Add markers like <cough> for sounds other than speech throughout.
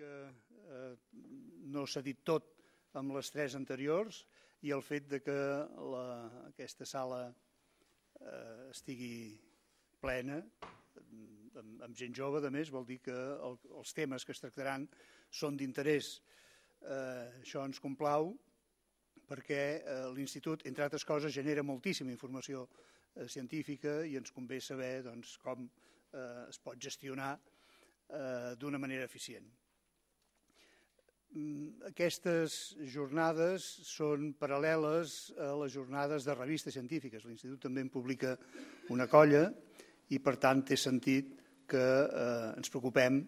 que eh, no s'ha dit tot amb les tres anteriors i el fet de que la, aquesta sala eh, estigui plena, amb, amb gent jove, de més, vol dir que el, els temes que es tractaran són d'interès. Eh, això ens complau perquè eh, l'Institut, entre altres coses, genera moltíssima informació eh, científica i ens convé saber doncs, com eh, es pot gestionar eh, d'una manera eficient. Mm, aquestes jornades són paral·leles a les jornades de revistes científiques. L'Institut també en publica una colla i, per tant, té sentit que eh, ens preocupem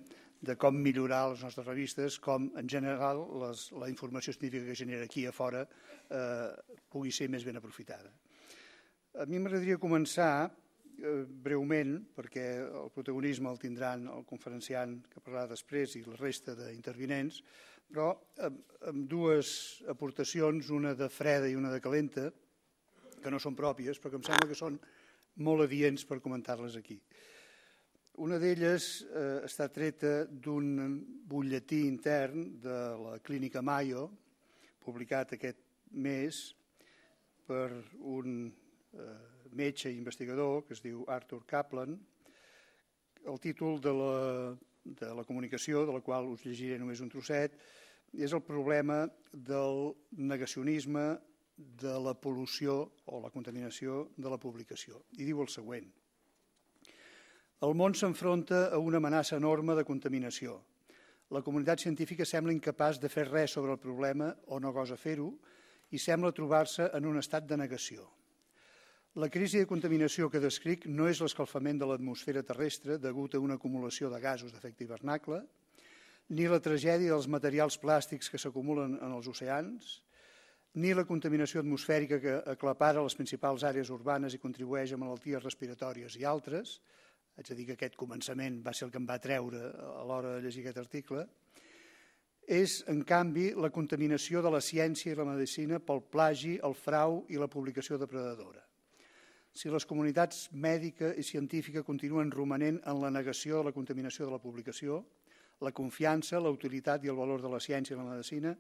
de com millorar les nostres revistes, com en general les, la informació científica que genera aquí a fora eh, pugui ser més ben aprofitada. A mi m'agradaria començar eh, breument, perquè el protagonisme el tindran el conferenciant que parlarà després i la resta d'intervinents, eh, però amb, amb dues aportacions, una de freda i una de calenta, que no són pròpies, però que em sembla que són molt adients per comentar-les aquí. Una d'elles eh, està treta d'un butlletí intern de la Clínica Mayo, publicat aquest mes per un eh, metge investigador que es diu Arthur Kaplan. El títol de la de la comunicació, de la qual us llegiré només un trosset, és el problema del negacionisme de la pol·lució o la contaminació de la publicació. I diu el següent. El món s'enfronta a una amenaça enorme de contaminació. La comunitat científica sembla incapaç de fer res sobre el problema o no gosa fer-ho i sembla trobar-se en un estat de negació. La crisi de contaminació que descric no és l'escalfament de l'atmosfera terrestre degut a una acumulació de gasos d'efecte hivernacle, ni la tragèdia dels materials plàstics que s'acumulen en els oceans, ni la contaminació atmosfèrica que aclapara les principals àrees urbanes i contribueix a malalties respiratòries i altres, haig de dir que aquest començament va ser el que em va treure a l'hora de llegir aquest article, és, en canvi, la contaminació de la ciència i la medicina pel plagi, el frau i la publicació depredadora si les comunitats mèdica i científica continuen romanent en la negació de la contaminació de la publicació, la confiança, la utilitat i el valor de la ciència i la medicina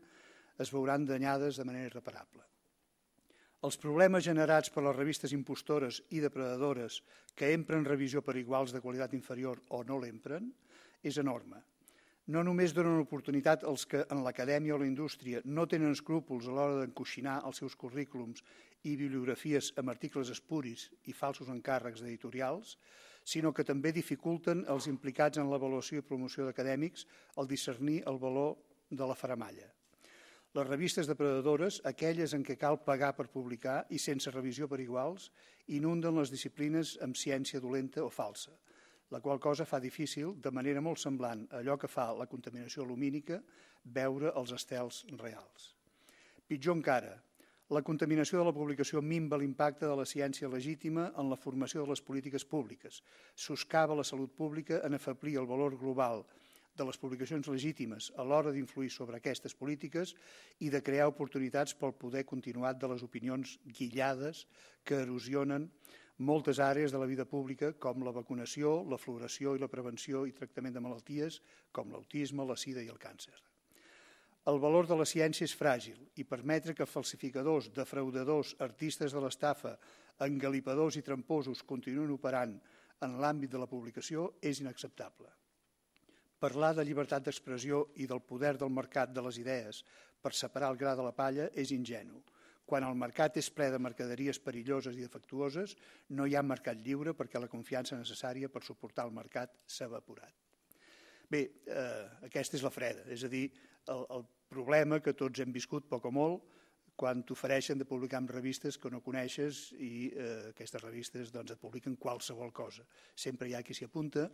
es veuran danyades de manera irreparable. Els problemes generats per les revistes impostores i depredadores que empren revisió per iguals de qualitat inferior o no l'empren és enorme. No només donen oportunitat als que en l'acadèmia o la indústria no tenen escrúpols a l'hora d'encoixinar els seus currículums i bibliografies amb articles espuris i falsos encàrrecs editorials, sinó que també dificulten els implicats en l'avaluació i promoció d'acadèmics el discernir el valor de la faramalla. Les revistes depredadores, aquelles en què cal pagar per publicar i sense revisió per iguals, inunden les disciplines amb ciència dolenta o falsa, la qual cosa fa difícil, de manera molt semblant a allò que fa la contaminació lumínica, veure els estels reals. Pitjor encara, la contaminació de la publicació mimba l'impacte de la ciència legítima en la formació de les polítiques públiques, soscava la salut pública en afeblir el valor global de les publicacions legítimes a l'hora d'influir sobre aquestes polítiques i de crear oportunitats pel poder continuat de les opinions guillades que erosionen moltes àrees de la vida pública, com la vacunació, la floració i la prevenció i tractament de malalties, com l'autisme, la sida i el càncer. El valor de la ciència és fràgil i permetre que falsificadors, defraudadors, artistes de l'estafa, engalipadors i tramposos continuïn operant en l'àmbit de la publicació és inacceptable. Parlar de llibertat d'expressió i del poder del mercat de les idees per separar el gra de la palla és ingenu. Quan el mercat és ple de mercaderies perilloses i defectuoses, no hi ha mercat lliure perquè la confiança necessària per suportar el mercat s'ha evaporat. Bé, eh, aquesta és la freda, és a dir, el, el problema que tots hem viscut poc o molt quan t'ofereixen de publicar en revistes que no coneixes i eh, aquestes revistes doncs, et publiquen qualsevol cosa. Sempre hi ha qui s'hi apunta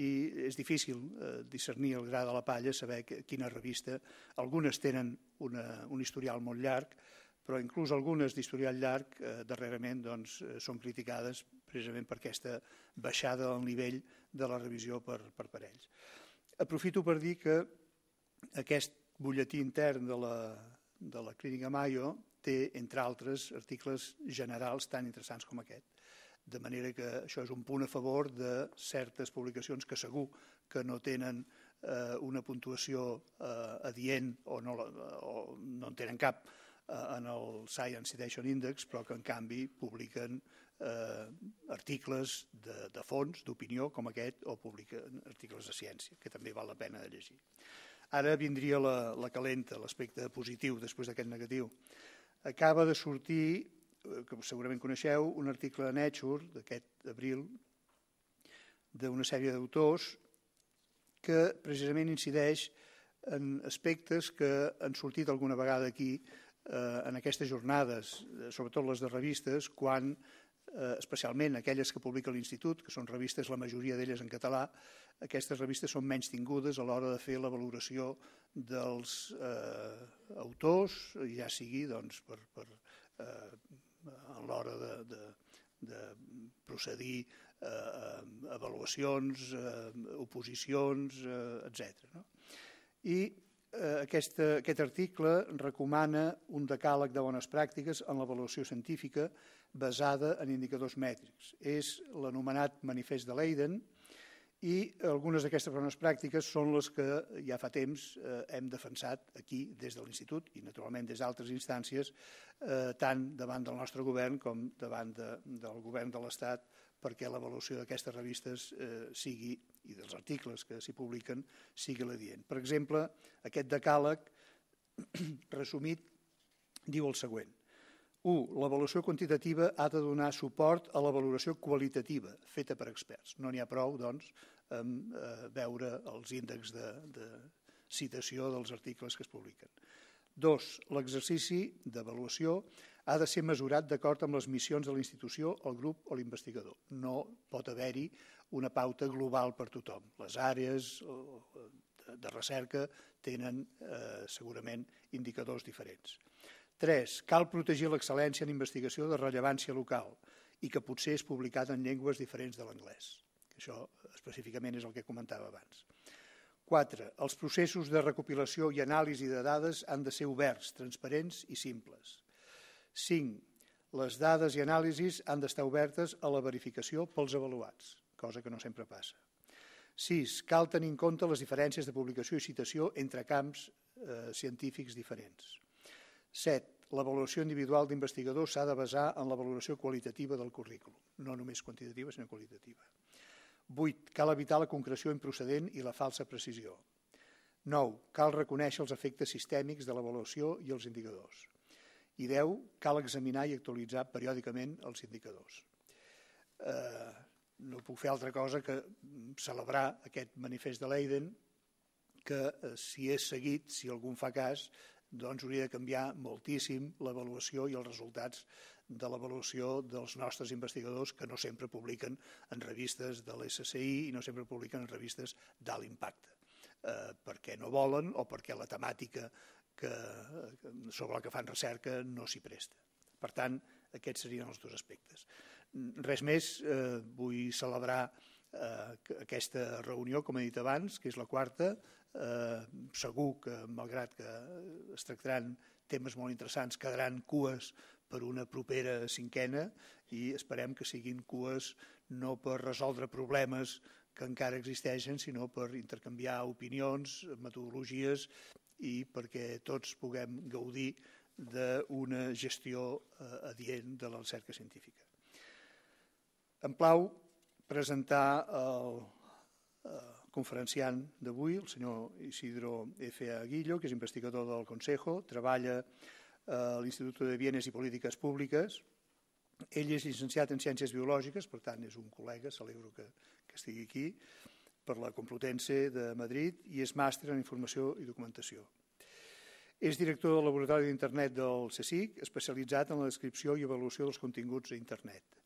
i és difícil eh, discernir el gra de la palla, saber que, quina revista... Algunes tenen una, un historial molt llarg, però inclús algunes d'historial llarg eh, darrerament doncs, eh, són criticades precisament per aquesta baixada del nivell de la revisió per, per parells. Aprofito per dir que aquest butlletí intern de la, de la Clínica Mayo té, entre altres, articles generals tan interessants com aquest. De manera que això és un punt a favor de certes publicacions que segur que no tenen eh, una puntuació eh, adient o no, o no en tenen cap eh, en el Science Citation Index, però que en canvi publiquen eh, articles de, de fons, d'opinió, com aquest, o publiquen articles de ciència, que també val la pena de llegir. Ara vindria la, la calenta, l'aspecte positiu després d'aquest negatiu. Acaba de sortir, eh, que segurament coneixeu, un article de Nature d'aquest abril d'una sèrie d'autors que precisament incideix en aspectes que han sortit alguna vegada aquí eh, en aquestes jornades, eh, sobretot les de revistes, quan eh, especialment aquelles que publica l'Institut, que són revistes, la majoria d'elles en català, aquestes revistes són menys tingudes a l'hora de fer la valoració dels eh, autors, ja sigui doncs, per, per, eh, a l'hora de, de, de procedir eh, a avaluacions, eh, oposicions, eh, etc. No? I Eh, aquest, eh, aquest article recomana un decàleg de bones pràctiques en l'avaluació científica basada en indicadors mètrics. És l'anomenat manifest de Leiden i algunes d'aquestes bones pràctiques són les que ja fa temps eh, hem defensat aquí des de l'Institut i naturalment des d'altres instàncies, tant davant del nostre govern com davant de, del govern de l'Estat perquè l'avaluació d'aquestes revistes sigui i dels articles que s'hi publiquen sigui la dient. Per exemple, aquest decàleg <clears throat> resumit diu el següent. 1. L'avaluació quantitativa ha de donar suport a la valoració qualitativa feta per experts. No n'hi ha prou, doncs, amb eh, veure els índexs de, de citació dels articles que es publiquen. 2. L'exercici d'avaluació ha de ser mesurat d'acord amb les missions de la institució, el grup o l'investigador. No pot haver-hi una pauta global per tothom. Les àrees eh, de recerca tenen eh, segurament indicadors diferents. Tres, cal protegir l'excel·lència en investigació de rellevància local i que potser és publicat en llengües diferents de l'anglès. Això específicament és el que comentava abans. 4. Els processos de recopilació i anàlisi de dades han de ser oberts, transparents i simples. 5. Les dades i anàlisis han d'estar obertes a la verificació pels avaluats cosa que no sempre passa. Sis, cal tenir en compte les diferències de publicació i citació entre camps eh, científics diferents. Set, la valoració individual d'investigadors s'ha de basar en la valoració qualitativa del currículum, no només quantitativa, sinó qualitativa. 8. Cal evitar la concreció improcedent i la falsa precisió. 9. Cal reconèixer els efectes sistèmics de l'avaluació i els indicadors. I 10. Cal examinar i actualitzar periòdicament els indicadors. Eh, no puc fer altra cosa que celebrar aquest manifest de Leiden, que eh, si és seguit, si algú en fa cas, doncs hauria de canviar moltíssim l'avaluació i els resultats de l'avaluació dels nostres investigadors que no sempre publiquen en revistes de l'SCI i no sempre publiquen en revistes d'alt impacte, eh, perquè no volen o perquè la temàtica que, eh, sobre la que fan recerca no s'hi presta. Per tant, aquests serien els dos aspectes. Res més, eh, vull celebrar eh, aquesta reunió, com he dit abans, que és la quarta. Eh, segur que, malgrat que es tractaran temes molt interessants, quedaran cues per una propera cinquena i esperem que siguin cues no per resoldre problemes que encara existeixen, sinó per intercanviar opinions, metodologies i perquè tots puguem gaudir d'una gestió eh, adient de la recerca científica. Em plau presentar el, eh, conferenciant d'avui, el senyor Isidro F. Aguillo, que és investigador del Consejo, treballa eh, a l'Institut de Bienes i Polítiques Públiques. Ell és llicenciat en Ciències Biològiques, per tant és un col·lega, celebro que, que estigui aquí, per la Complutense de Madrid i és màster en Informació i Documentació. És director del Laboratori d'Internet del CSIC, especialitzat en la descripció i avaluació dels continguts a internet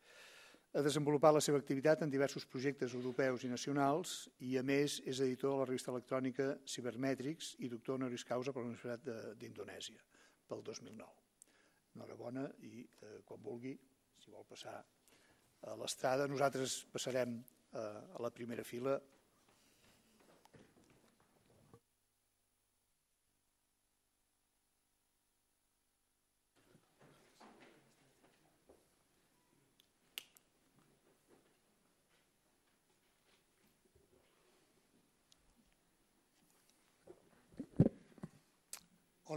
a desenvolupar la seva activitat en diversos projectes europeus i nacionals i, a més, és editor de la revista electrònica Cibermètrics i doctor honoris causa per la Universitat d'Indonèsia pel 2009. Enhorabona i, eh, quan vulgui, si vol passar a l'estrada, nosaltres passarem eh, a la primera fila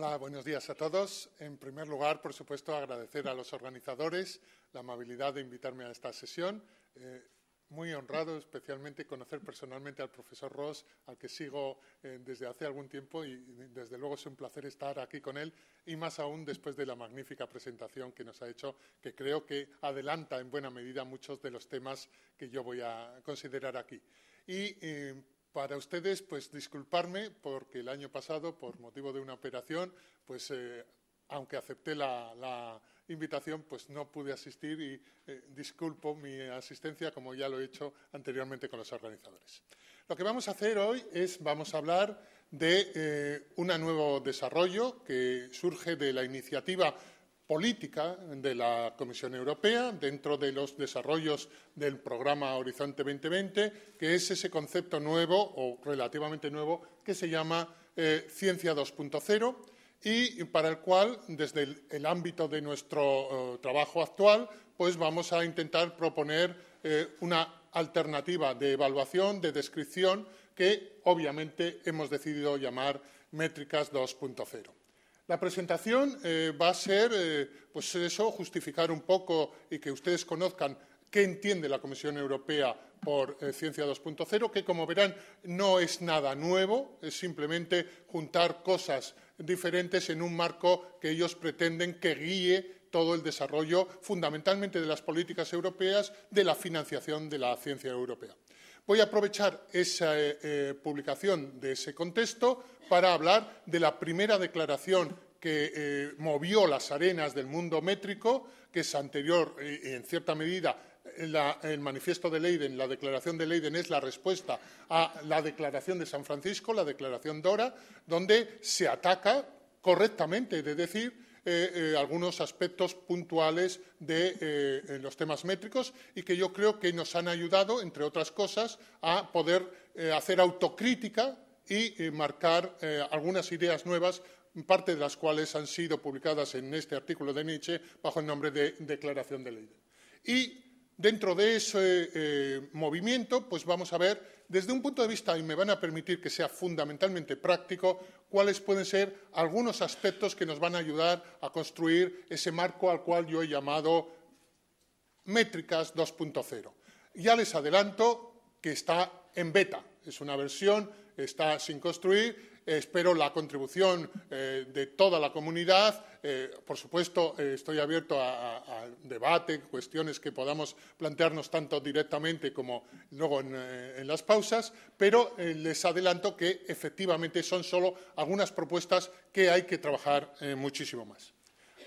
Hola, buenos días a todos. En primer lugar, por supuesto, agradecer a los organizadores la amabilidad de invitarme a esta sesión. Eh, muy honrado especialmente conocer personalmente al profesor Ross, al que sigo eh, desde hace algún tiempo y desde luego es un placer estar aquí con él y más aún después de la magnífica presentación que nos ha hecho, que creo que adelanta en buena medida muchos de los temas que yo voy a considerar aquí. Y eh, para ustedes, pues disculparme porque el año pasado, por motivo de una operación, pues eh, aunque acepté la, invitación, pues no pude asistir y eh, disculpo mi asistencia como ya lo he hecho anteriormente con los organizadores. Lo que vamos a hacer hoy es, vamos a hablar de eh, un nuevo desarrollo que surge de la iniciativa política de la Comisión Europea dentro de los desarrollos del programa Horizonte 2020, que es ese concepto nuevo o relativamente nuevo que se llama eh, Ciencia 2.0 y para el cual, desde el, ámbito de nuestro eh, trabajo actual, pues vamos a intentar proponer eh, una alternativa de evaluación, de descripción, que obviamente hemos decidido llamar métricas 2.0. La presentación eh, va a ser, eh, pues eso, justificar un poco y que ustedes conozcan qué entiende la Comisión Europea por eh, Ciencia 2.0, que como verán no es nada nuevo, es simplemente juntar cosas diferentes en un marco que ellos pretenden que guíe todo el desarrollo fundamentalmente de las políticas europeas, de la financiación de la ciencia europea. Voy a aprovechar esa eh, eh, publicación de ese contexto para hablar de la primera declaración que eh, movió las arenas del mundo métrico, que es anterior, en cierta medida, el manifiesto de Leiden, la declaración de Leiden es la respuesta a la declaración de San Francisco, la declaración Dora, donde se ataca correctamente, de decir, eh, eh, algunos aspectos puntuales de eh, los temas métricos y que yo creo que nos han ayudado, entre otras cosas, a poder hacer autocrítica y marcar algunas ideas nuevas parte de las cuales han sido publicadas en este artículo de Nietzsche bajo el nombre de Declaración de Ley. Y dentro de ese movimiento, pues vamos a ver desde un punto de vista, y me van a permitir que sea fundamentalmente práctico, cuáles pueden ser algunos aspectos que nos van a ayudar a construir ese marco al cual yo he llamado métricas 2.0. Ya les adelanto que está en beta, es una versión, está sin construir espero la contribución eh, de toda la comunidad. Eh, por supuesto, eh, estoy abierto a, debate, cuestiones que podamos plantearnos tanto directamente como luego en, en las pausas, pero les adelanto que efectivamente son solo algunas propuestas que hay que trabajar muchísimo más.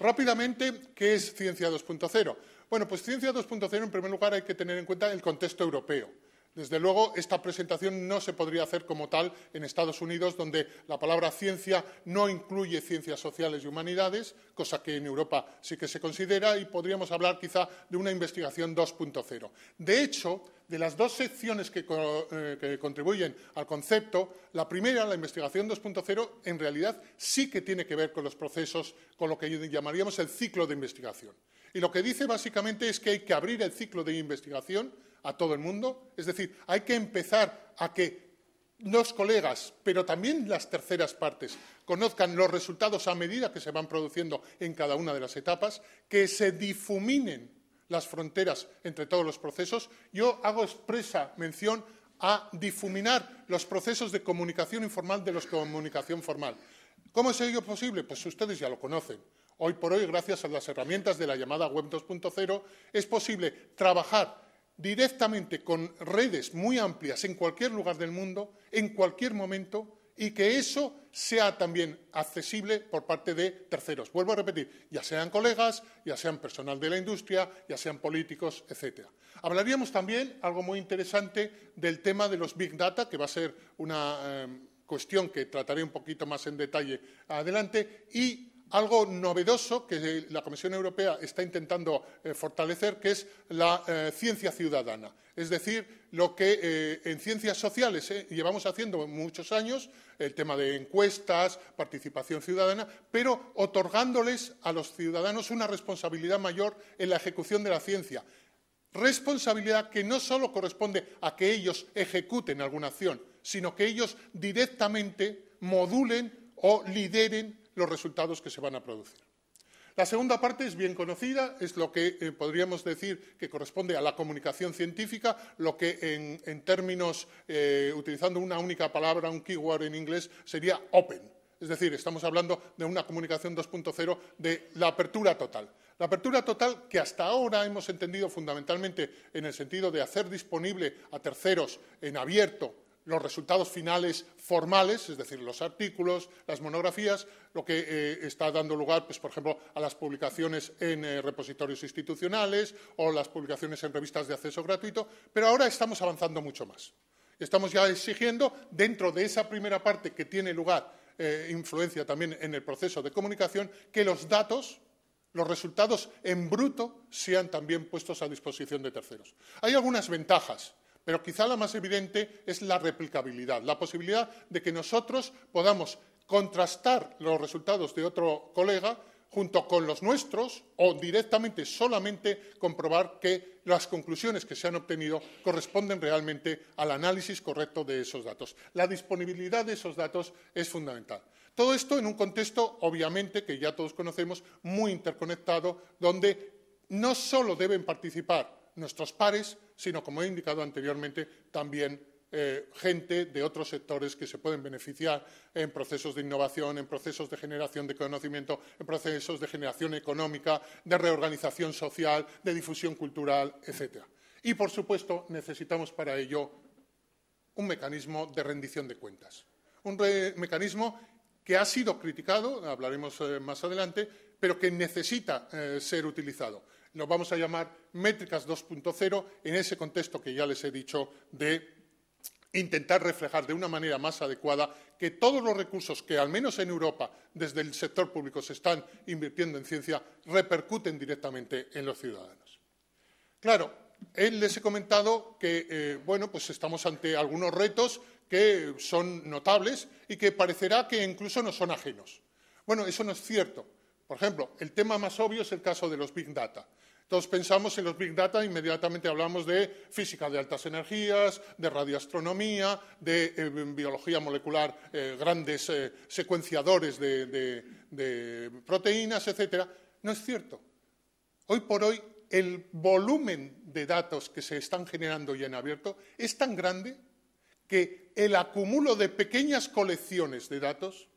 Rápidamente, ¿qué es Ciencia 2.0? Bueno, pues Ciencia 2.0 en primer lugar hay que tener en cuenta el contexto europeo desde luego, esta presentación no se podría hacer como tal en Estados Unidos, donde la palabra ciencia no incluye ciencias sociales y humanidades, cosa que en Europa sí que se considera, y podríamos hablar quizá de una investigación 2.0. De hecho, de las dos secciones eh, que, contribuyen al concepto, la primera, la investigación 2.0, en realidad sí que tiene que ver con los procesos, con lo que llamaríamos el ciclo de investigación. Y lo que dice básicamente es que hay que abrir el ciclo de investigación a todo el mundo. Es decir, hay que empezar a que los colegas, pero también las terceras partes, conozcan los resultados a medida que se van produciendo en cada una de las etapas, que se difuminen las fronteras entre todos los procesos. Yo hago expresa mención a difuminar los procesos de comunicación informal de los comunicación formal. ¿Cómo es ello posible? Pues ustedes ya lo conocen. Hoy por hoy, gracias a las herramientas de la llamada Web 2.0, es posible trabajar directamente con redes muy amplias en cualquier lugar del mundo, en cualquier momento, y que eso sea también accesible por parte de terceros. Vuelvo a repetir, ya sean colegas, ya sean personal de la industria, ya sean políticos, etcétera. Hablaríamos también, algo muy interesante, del tema de los Big Data, que va a ser una eh, cuestión que trataré un poquito más en detalle adelante, y algo novedoso que la Comisión Europea está intentando eh, fortalecer, que es la eh, ciencia ciudadana. Es decir, lo que eh, en ciencias sociales llevamos haciendo muchos años, el tema de encuestas, participación ciudadana, pero otorgándoles a los ciudadanos una responsabilidad mayor en la ejecución de la ciencia. Responsabilidad que no solo corresponde a que ellos ejecuten alguna acción, sino que ellos directamente modulen o lideren los resultados que se van a producir. La segunda parte es bien conocida, es lo que eh, podríamos decir que corresponde a la comunicación científica, lo que en, términos, eh, utilizando una única palabra, un keyword en inglés, sería open. Es decir, estamos hablando de una comunicación 2.0 de la apertura total. La apertura total que hasta ahora hemos entendido fundamentalmente en el sentido de hacer disponible a terceros en abierto los resultados finales formales, es decir, los artículos, las monografías, lo que eh, está dando lugar, pues, por ejemplo, a las publicaciones en eh, repositorios institucionales o las publicaciones en revistas de acceso gratuito, pero ahora estamos avanzando mucho más. Estamos ya exigiendo, dentro de esa primera parte que tiene lugar eh, influencia también en el proceso de comunicación, que los datos, los resultados en bruto, sean también puestos a disposición de terceros. Hay algunas ventajas pero quizá la más evidente es la replicabilidad, la posibilidad de que nosotros podamos contrastar los resultados de otro colega junto con los nuestros o directamente solamente comprobar que las conclusiones que se han obtenido corresponden realmente al análisis correcto de esos datos. La disponibilidad de esos datos es fundamental. Todo esto en un contexto, obviamente, que ya todos conocemos, muy interconectado, donde no solo deben participar nuestros pares, sino, como he indicado anteriormente, también eh, gente de otros sectores que se pueden beneficiar en procesos de innovación, en procesos de generación de conocimiento, en procesos de generación económica, de reorganización social, de difusión cultural, etcétera. Y, por supuesto, necesitamos para ello un mecanismo de rendición de cuentas. Un mecanismo que ha sido criticado, hablaremos eh, más adelante, pero que necesita eh, ser utilizado nos vamos a llamar métricas 2.0 en ese contexto que ya les he dicho de intentar reflejar de una manera más adecuada que todos los recursos que, al menos en Europa, desde el sector público se están invirtiendo en ciencia, repercuten directamente en los ciudadanos. Claro, él les he comentado que, eh, bueno, pues estamos ante algunos retos que son notables y que parecerá que incluso no son ajenos. Bueno, eso no es cierto. Por ejemplo, el tema más obvio es el caso de los Big Data. Todos pensamos en los Big Data, inmediatamente hablamos de física de altas energías, de radioastronomía, de eh, biología molecular, eh, grandes eh, secuenciadores de, proteínas, etc. No es cierto. Hoy por hoy el volumen de datos que se están generando ya en abierto es tan grande que el acumulo de pequeñas colecciones de datos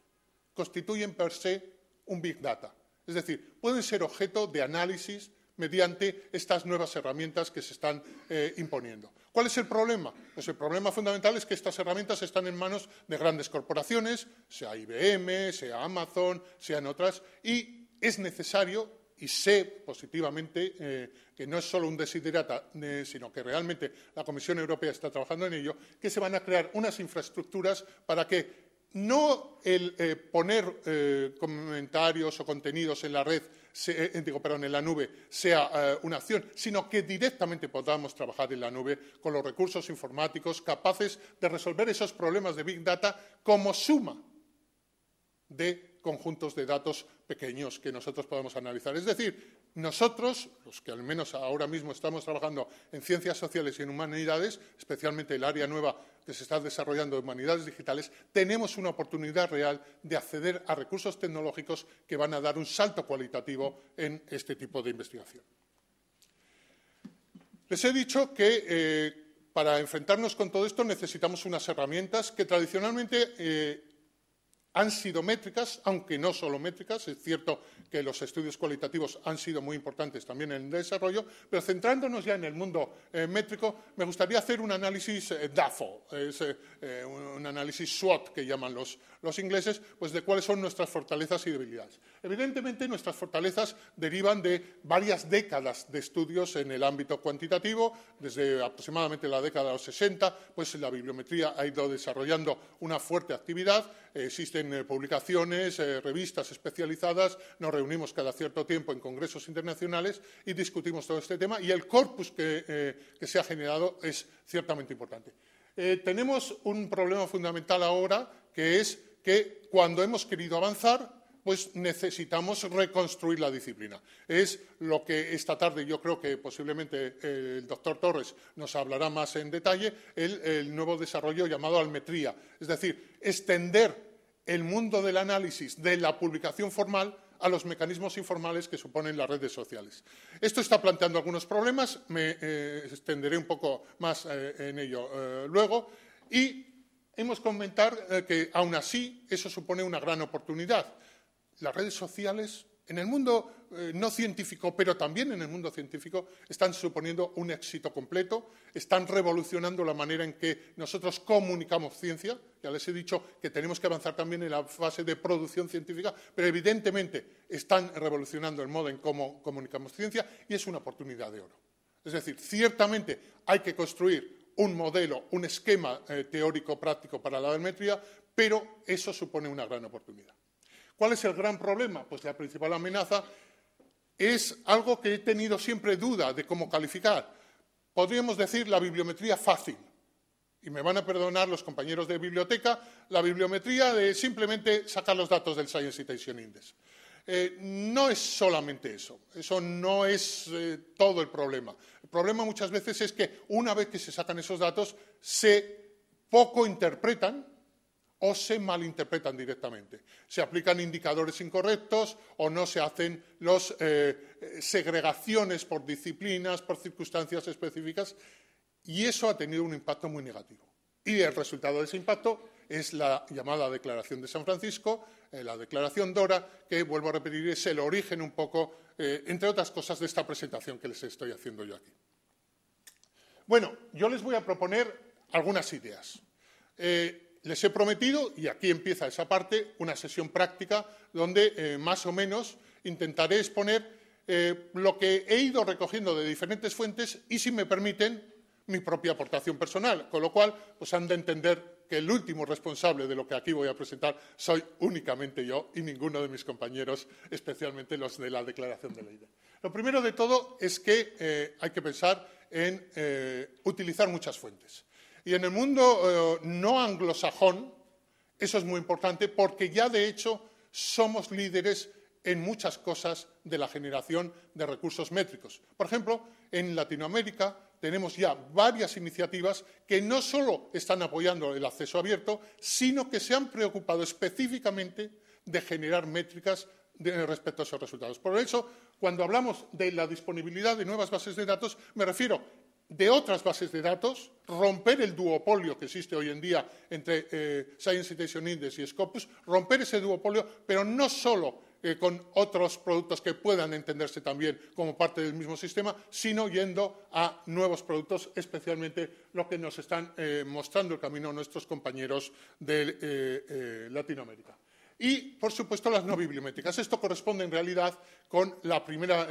constituyen per se un Big Data. Es decir, pueden ser objeto de análisis, mediante estas nuevas herramientas que se están eh, imponiendo. ¿Cuál es el problema? Pues el problema fundamental es que estas herramientas están en manos de grandes corporaciones, sea IBM, sea Amazon, sean otras, y es necesario y sé positivamente eh, que no es solo un desiderata, eh, sino que realmente la Comisión Europea está trabajando en ello, que se van a crear unas infraestructuras para que no el poner comentarios o contenidos en la red eh, en la nube sea eh, una acción, sino que directamente podamos trabajar en la nube con los recursos informáticos capaces de resolver esos problemas de Big Data como suma de conjuntos de datos pequeños que nosotros podamos analizar. Es decir, nosotros, los que al menos ahora mismo estamos trabajando en ciencias sociales y en humanidades, especialmente el área nueva que se está desarrollando de humanidades digitales, tenemos una oportunidad real de acceder a recursos tecnológicos que van a dar un salto cualitativo en este tipo de investigación. Les he dicho que eh, para enfrentarnos con todo esto necesitamos unas herramientas que tradicionalmente eh, han sido métricas, aunque no solo métricas, es cierto que los estudios cualitativos han sido muy importantes también en el desarrollo, pero centrándonos ya en el mundo eh, métrico, me gustaría hacer un análisis eh, DAFO, es, eh, un análisis SWOT que llaman los, ingleses, pues de cuáles son nuestras fortalezas y debilidades. Evidentemente, nuestras fortalezas derivan de varias décadas de estudios en el ámbito cuantitativo, desde aproximadamente la década de los 60, pues la bibliometría ha ido desarrollando una fuerte actividad, existen eh, publicaciones, eh, revistas especializadas, nos reunimos cada cierto tiempo en congresos internacionales y discutimos todo este tema y el corpus que, eh, se ha generado es ciertamente importante. tenemos un problema fundamental ahora que es que cuando hemos querido avanzar pues necesitamos reconstruir la disciplina. Es lo que esta tarde yo creo que posiblemente eh, el doctor Torres nos hablará más en detalle, el, nuevo desarrollo llamado almetría, es decir, extender el mundo del análisis de la publicación formal a los mecanismos informales que suponen las redes sociales. Esto está planteando algunos problemas, me eh, extenderé un poco más eh, en ello luego, y hemos comentar que aún así eso supone una gran oportunidad las redes sociales en el mundo eh, no científico, pero también en el mundo científico, están suponiendo un éxito completo, están revolucionando la manera en que nosotros comunicamos ciencia. Ya les he dicho que tenemos que avanzar también en la fase de producción científica, pero evidentemente están revolucionando el modo en cómo comunicamos ciencia y es una oportunidad de oro. Es decir, ciertamente hay que construir un modelo, un esquema eh, teórico práctico para la biometría, pero eso supone una gran oportunidad. ¿Cuál es el gran problema? Pues la principal amenaza es algo que he tenido siempre duda de cómo calificar. Podríamos decir la bibliometría fácil. Y me van a perdonar los compañeros de biblioteca la bibliometría de simplemente sacar los datos del Science Citation Index. Eh, no es solamente eso, eso no es eh, todo el problema. El problema muchas veces es que una vez que se sacan esos datos, se poco interpretan o se malinterpretan directamente. Se aplican indicadores incorrectos o no se hacen las eh, eh, segregaciones por disciplinas, por circunstancias específicas, y eso ha tenido un impacto muy negativo. Y el resultado de ese impacto es la llamada Declaración de San Francisco, eh, la Declaración Dora, que, vuelvo a repetir, es el origen un poco, entre otras cosas, de esta presentación que les estoy haciendo yo aquí. Bueno, yo les voy a proponer algunas ideas. Les he prometido, y aquí empieza esa parte, una sesión práctica donde eh, más o menos intentaré exponer eh, lo que he ido recogiendo de diferentes fuentes y, si me permiten, mi propia aportación personal, con lo cual pues han de entender que el último responsable de lo que aquí voy a presentar soy únicamente yo y ninguno de mis compañeros, especialmente los de la declaración de ley. Lo primero de todo es que eh, hay que pensar en utilizar muchas fuentes. Y en el mundo eh, no anglosajón, eso es muy importante porque ya de hecho somos líderes en muchas cosas de la generación de recursos métricos. Por ejemplo, en Latinoamérica tenemos ya varias iniciativas que no solo están apoyando el acceso abierto, sino que se han preocupado específicamente de generar métricas eh, respecto a esos resultados. Por eso, cuando hablamos de la disponibilidad de nuevas bases de datos, me refiero de otras bases de datos, romper el duopolio que existe hoy en día entre eh, Science Citation Index y Scopus, romper ese duopolio, pero no solo eh, con otros productos que puedan entenderse también como parte del mismo sistema, sino yendo a nuevos productos, especialmente los que nos están eh, mostrando el camino nuestros compañeros de Latinoamérica. Y, por supuesto, las no bibliométricas. Esto corresponde en realidad con la primera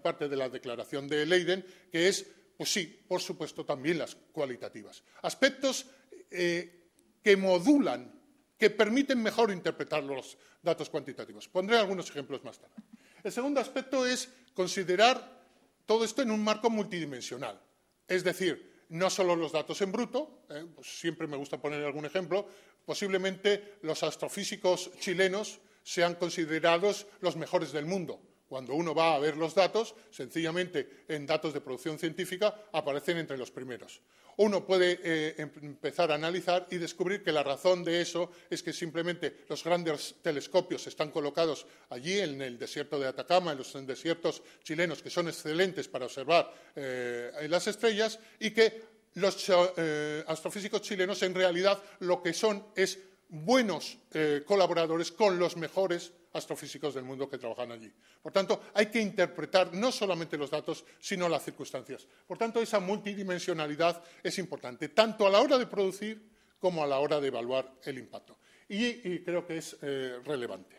parte de la declaración de Leiden, que es pues sí, por supuesto, también las cualitativas. Aspectos eh, que modulan, que permiten mejor interpretar los datos cuantitativos. Pondré algunos ejemplos más tarde. El segundo aspecto es considerar todo esto en un marco multidimensional. Es decir, no solo los datos en bruto, eh, pues siempre me gusta poner algún ejemplo, posiblemente los astrofísicos chilenos sean considerados los mejores del mundo. Cuando uno va a ver los datos, sencillamente en datos de producción científica aparecen entre los primeros. Uno puede eh, em, empezar a analizar y descubrir que la razón de eso es que simplemente los grandes telescopios están colocados allí, en el desierto de Atacama, en los desiertos chilenos, que son excelentes para observar eh, las estrellas, y que los eh, astrofísicos chilenos en realidad lo que son es buenos colaboradores con los mejores astrofísicos del mundo que trabajan allí. Por tanto, hay que interpretar no solamente los datos, sino las circunstancias. Por tanto, esa multidimensionalidad es importante, tanto a la hora de producir como a la hora de evaluar el impacto. Y, creo que es eh, relevante.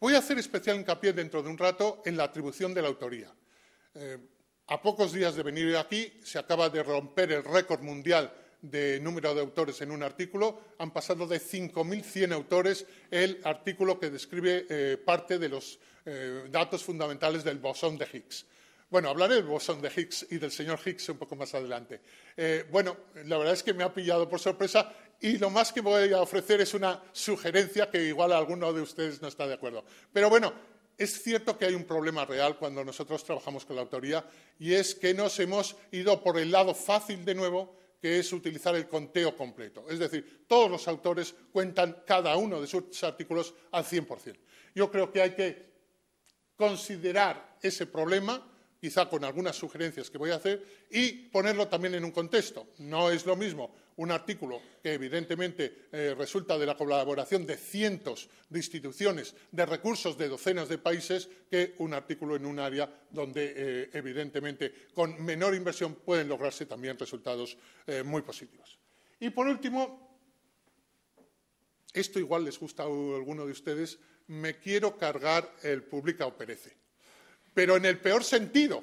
Voy a hacer especial hincapié dentro de un rato en la atribución de la autoría. Eh, a pocos días de venir aquí se acaba de romper el récord mundial de número de autores en un artículo, han pasado de 5.100 autores el artículo que describe eh, parte de los eh, datos fundamentales del bosón de Higgs. Bueno, hablaré del bosón de Higgs y del señor Higgs un poco más adelante. Eh, bueno, la verdad es que me ha pillado por sorpresa y lo más que voy a ofrecer es una sugerencia que igual alguno de ustedes no está de acuerdo. Pero bueno, es cierto que hay un problema real cuando nosotros trabajamos con la autoría y es que nos hemos ido por el lado fácil de nuevo que es utilizar el conteo completo. Es decir, todos los autores cuentan cada uno de sus artículos al 100%. Yo creo que hay que considerar ese problema quizá con algunas sugerencias que voy a hacer, y ponerlo también en un contexto. No es lo mismo un artículo que evidentemente eh, resulta de la colaboración de cientos de instituciones, de recursos de docenas de países, que un artículo en un área donde eh, evidentemente con menor inversión pueden lograrse también resultados eh, muy positivos. Y por último, esto igual les gusta a alguno de ustedes, me quiero cargar el publica o perece pero en el peor sentido,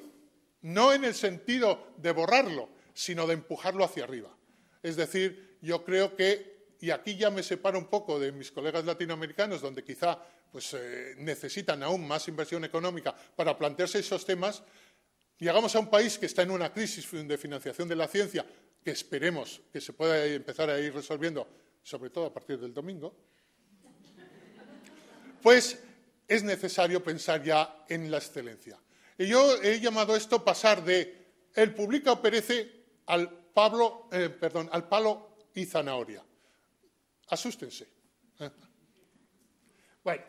no en el sentido de borrarlo, sino de empujarlo hacia arriba. Es decir, yo creo que, y aquí ya me separo un poco de mis colegas latinoamericanos, donde quizá pues, eh, necesitan aún más inversión económica para plantearse esos temas, llegamos a un país que está en una crisis de financiación de la ciencia, que esperemos que se pueda empezar a ir resolviendo, sobre todo a partir del domingo, pues es necesario pensar ya en la excelencia. Y yo he llamado esto pasar de el público o perece al, Pablo, eh, palo y zanahoria. Asústense. ¿eh? Bueno,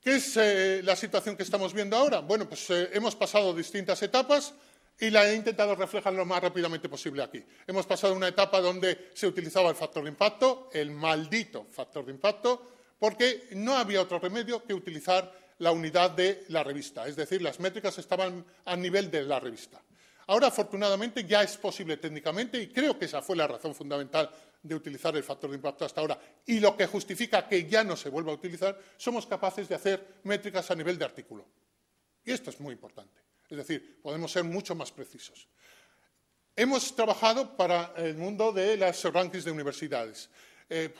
¿qué es eh, la situación que estamos viendo ahora? Bueno, pues hemos pasado distintas etapas y la he intentado reflejar lo más rápidamente posible aquí. Hemos pasado una etapa donde se utilizaba el factor de impacto, el maldito factor de impacto, porque no había otro remedio que utilizar la unidad de la revista, es decir, las métricas estaban a nivel de la revista. Ahora, afortunadamente, ya es posible técnicamente y creo que esa fue la razón fundamental de utilizar el factor de impacto hasta ahora y lo que justifica que ya no se vuelva a utilizar, somos capaces de hacer métricas a nivel de artículo. Y esto es muy importante. Es decir, podemos ser mucho más precisos. Hemos trabajado para el mundo de las rankings de universidades. Eh,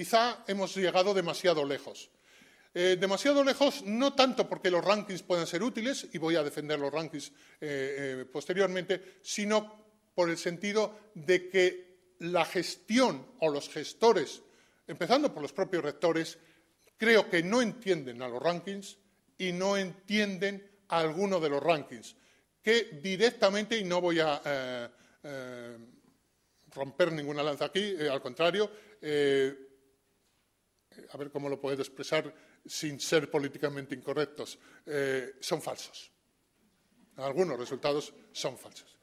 quizá hemos llegado demasiado lejos. Eh, demasiado lejos, no tanto porque los rankings puedan ser útiles, y voy a defender los rankings eh, eh, posteriormente, sino por el sentido de que la gestión o los gestores, empezando por los propios rectores, creo que no entienden a los rankings y no entienden a alguno de los rankings, que directamente, y no voy a romper ninguna lanza aquí, al contrario, a ver cómo lo puedo expresar sin ser políticamente incorrectos, eh, son falsos. Algunos resultados son falsos.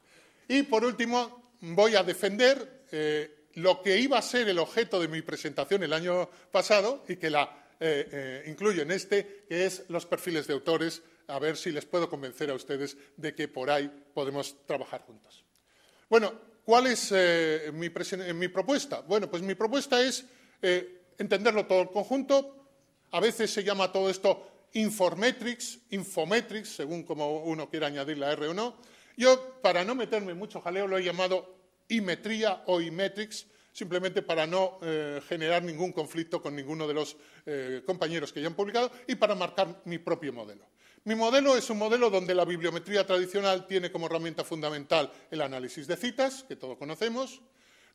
Y por último, voy a defender eh, lo que iba a ser el objeto de mi presentación el año pasado y que la eh, incluyo en este, que es los perfiles de autores, a ver si les puedo convencer a ustedes de que por ahí podemos trabajar juntos. Bueno, ¿cuál es mi, propuesta? Bueno, pues mi propuesta es entenderlo todo el conjunto. A veces se llama todo esto Informetrics, Infometrics, según como uno quiera añadir la R o no. Yo, para no meterme mucho jaleo, lo he llamado imetría o imetrics, simplemente para no eh, generar ningún conflicto con ninguno de los eh, compañeros que ya han publicado y para marcar mi propio modelo. Mi modelo es un modelo donde la bibliometría tradicional tiene como herramienta fundamental el análisis de citas, que todos conocemos,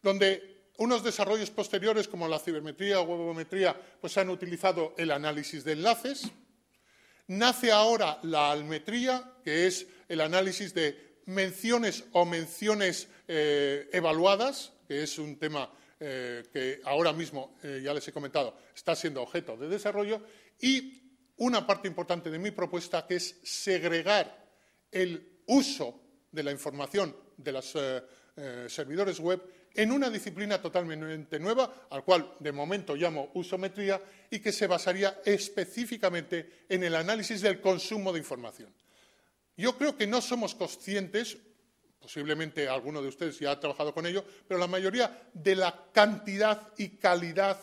donde unos desarrollos posteriores, como la cibermetría o webometría, pues han utilizado el análisis de enlaces. Nace ahora la almetría, que es el análisis de menciones o menciones eh, evaluadas, que es un tema eh, que ahora mismo, eh, ya les he comentado, está siendo objeto de desarrollo. Y una parte importante de mi propuesta, que es segregar el uso de la información de los servidores web en una disciplina totalmente nueva, al cual de momento llamo usometría, y que se basaría específicamente en el análisis del consumo de información. Yo creo que no somos conscientes, posiblemente alguno de ustedes ya ha trabajado con ello, pero la mayoría de la cantidad y calidad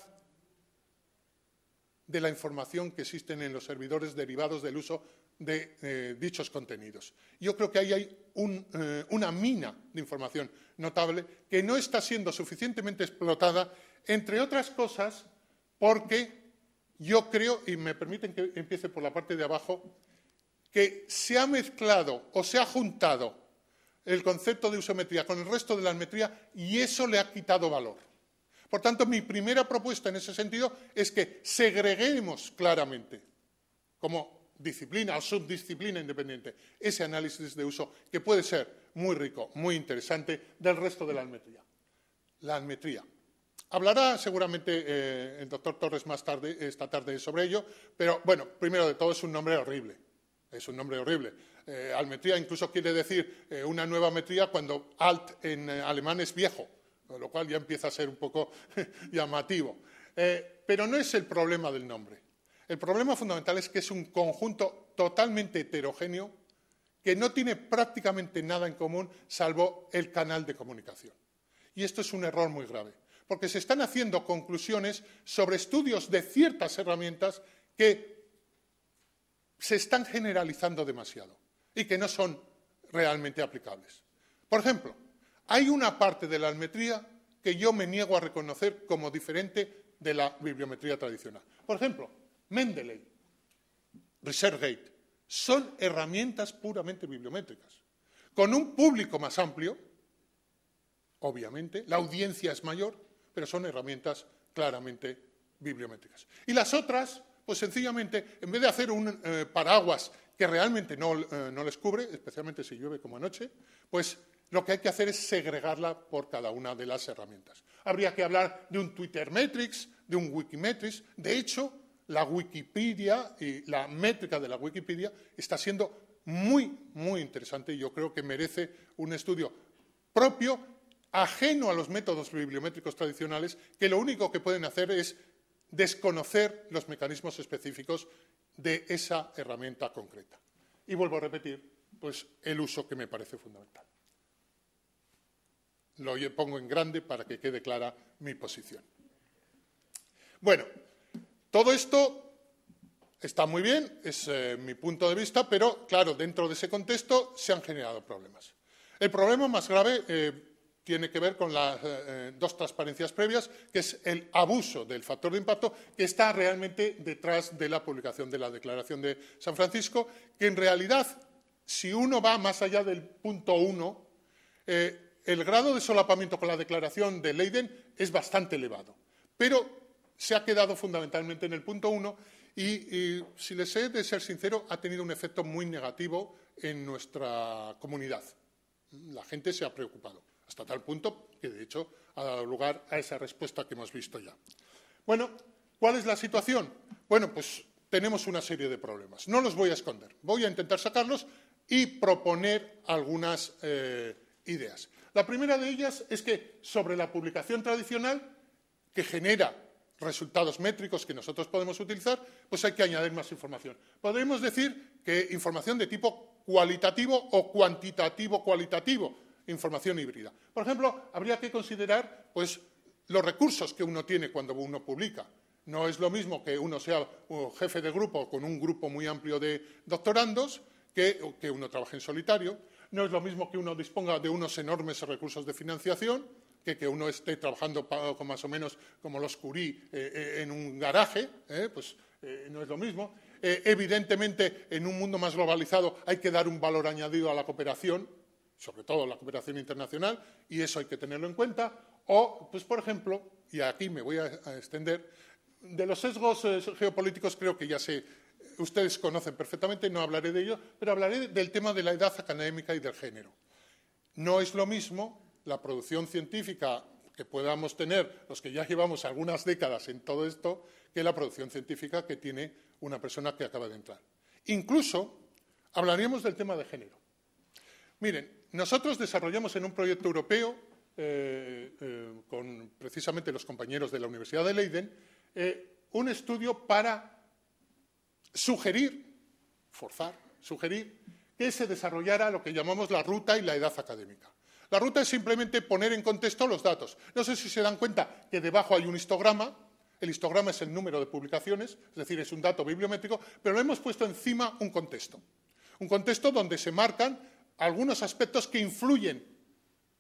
de la información que existen en los servidores derivados del uso de eh, dichos contenidos. Yo creo que ahí hay eh, una mina de información notable que no está siendo suficientemente explotada, entre otras cosas, porque yo creo, y me permiten que empiece por la parte de abajo, que se ha mezclado o se ha juntado el concepto de usometría con el resto de la metría y eso le ha quitado valor. Por tanto, mi primera propuesta en ese sentido es que segreguemos claramente, como disciplina o subdisciplina independiente, ese análisis de uso que puede ser muy rico, muy interesante del resto de la almetría. La almetría. Hablará seguramente eh, el doctor Torres más tarde, esta tarde, sobre ello, pero bueno, primero de todo es un nombre horrible. Es un nombre horrible. Eh, almetría incluso quiere decir eh, una nueva metría cuando alt en alemán es viejo, lo cual ya empieza a ser un poco <laughs> llamativo. pero no es el problema del nombre. El problema fundamental es que es un conjunto totalmente heterogéneo que no tiene prácticamente nada en común salvo el canal de comunicación. Y esto es un error muy grave, porque se están haciendo conclusiones sobre estudios de ciertas herramientas que se están generalizando demasiado y que no son realmente aplicables. Por ejemplo, hay una parte de la almetría que yo me niego a reconocer como diferente de la bibliometría tradicional. Por ejemplo, Mendeley, ResearchGate, son herramientas puramente bibliométricas. Con un público más amplio, obviamente, la audiencia es mayor, pero son herramientas claramente bibliométricas. Y las otras, pues sencillamente, en vez de hacer un eh, paraguas que realmente no, eh, no les cubre, especialmente si llueve como anoche, pues lo que hay que hacer es segregarla por cada una de las herramientas. Habría que hablar de un Twitter Metrics, de un Wikimetrics. De hecho, la Wikipedia y eh, la métrica de la Wikipedia está siendo muy, muy interesante y yo creo que merece un estudio propio, ajeno a los métodos bibliométricos tradicionales, que lo único que pueden hacer es desconocer los mecanismos específicos de esa herramienta concreta. Y vuelvo a repetir, pues el uso que me parece fundamental. Lo pongo en grande para que quede clara mi posición. Bueno, todo esto está muy bien, es eh, mi punto de vista, pero claro, dentro de ese contexto se han generado problemas. El problema más grave eh, tiene que ver con las eh, dos transparencias previas, que es el abuso del factor de impacto que está realmente detrás de la publicación de la Declaración de San Francisco, que en realidad, si uno va más allá del punto uno, el grado de solapamiento con la Declaración de Leiden es bastante elevado. Pero se ha quedado fundamentalmente en el punto uno y, si les he de ser sincero, ha tenido un efecto muy negativo en nuestra comunidad. La gente se ha preocupado, hasta tal punto que, de hecho, ha dado lugar a esa respuesta que hemos visto ya. Bueno, ¿cuál es la situación? Bueno, pues tenemos una serie de problemas. No los voy a esconder, voy a intentar sacarlos y proponer algunas eh, ideas. La primera de ellas es que sobre la publicación tradicional, que genera resultados métricos que nosotros podemos utilizar, pues hay que añadir más información. Podríamos decir que información de tipo cualitativo o cuantitativo-cualitativo, información híbrida. Por ejemplo, habría que considerar pues, los recursos que uno tiene cuando uno publica. No es lo mismo que uno sea jefe de grupo con un grupo muy amplio de doctorandos que uno trabaje en solitario. No es lo mismo que uno disponga de unos enormes recursos de financiación que uno esté trabajando con más o menos como los curí eh, eh, en un garaje, eh, pues no es lo mismo. evidentemente, en un mundo más globalizado hay que dar un valor añadido a la cooperación, sobre todo la cooperación internacional, y eso hay que tenerlo en cuenta. O, pues, por ejemplo, y aquí me voy a, extender, de los sesgos geopolíticos creo que ya sé, ustedes conocen perfectamente, no hablaré de ello, pero hablaré del tema de la edad académica y del género. No es lo mismo la producción científica que podamos tener los que ya llevamos algunas décadas en todo esto que la producción científica que tiene una persona que acaba de entrar. Incluso hablaríamos del tema de género. Miren, nosotros desarrollamos en un proyecto europeo eh, eh, con precisamente los compañeros de la Universidad de Leiden eh, un estudio para sugerir, forzar, sugerir que se desarrollara lo que llamamos la ruta y la edad académica. La ruta es simplemente poner en contexto los datos. No sé si se dan cuenta que debajo hay un histograma. El histograma es el número de publicaciones, es decir, es un dato bibliométrico, pero le hemos puesto encima un contexto. Un contexto donde se marcan algunos aspectos que influyen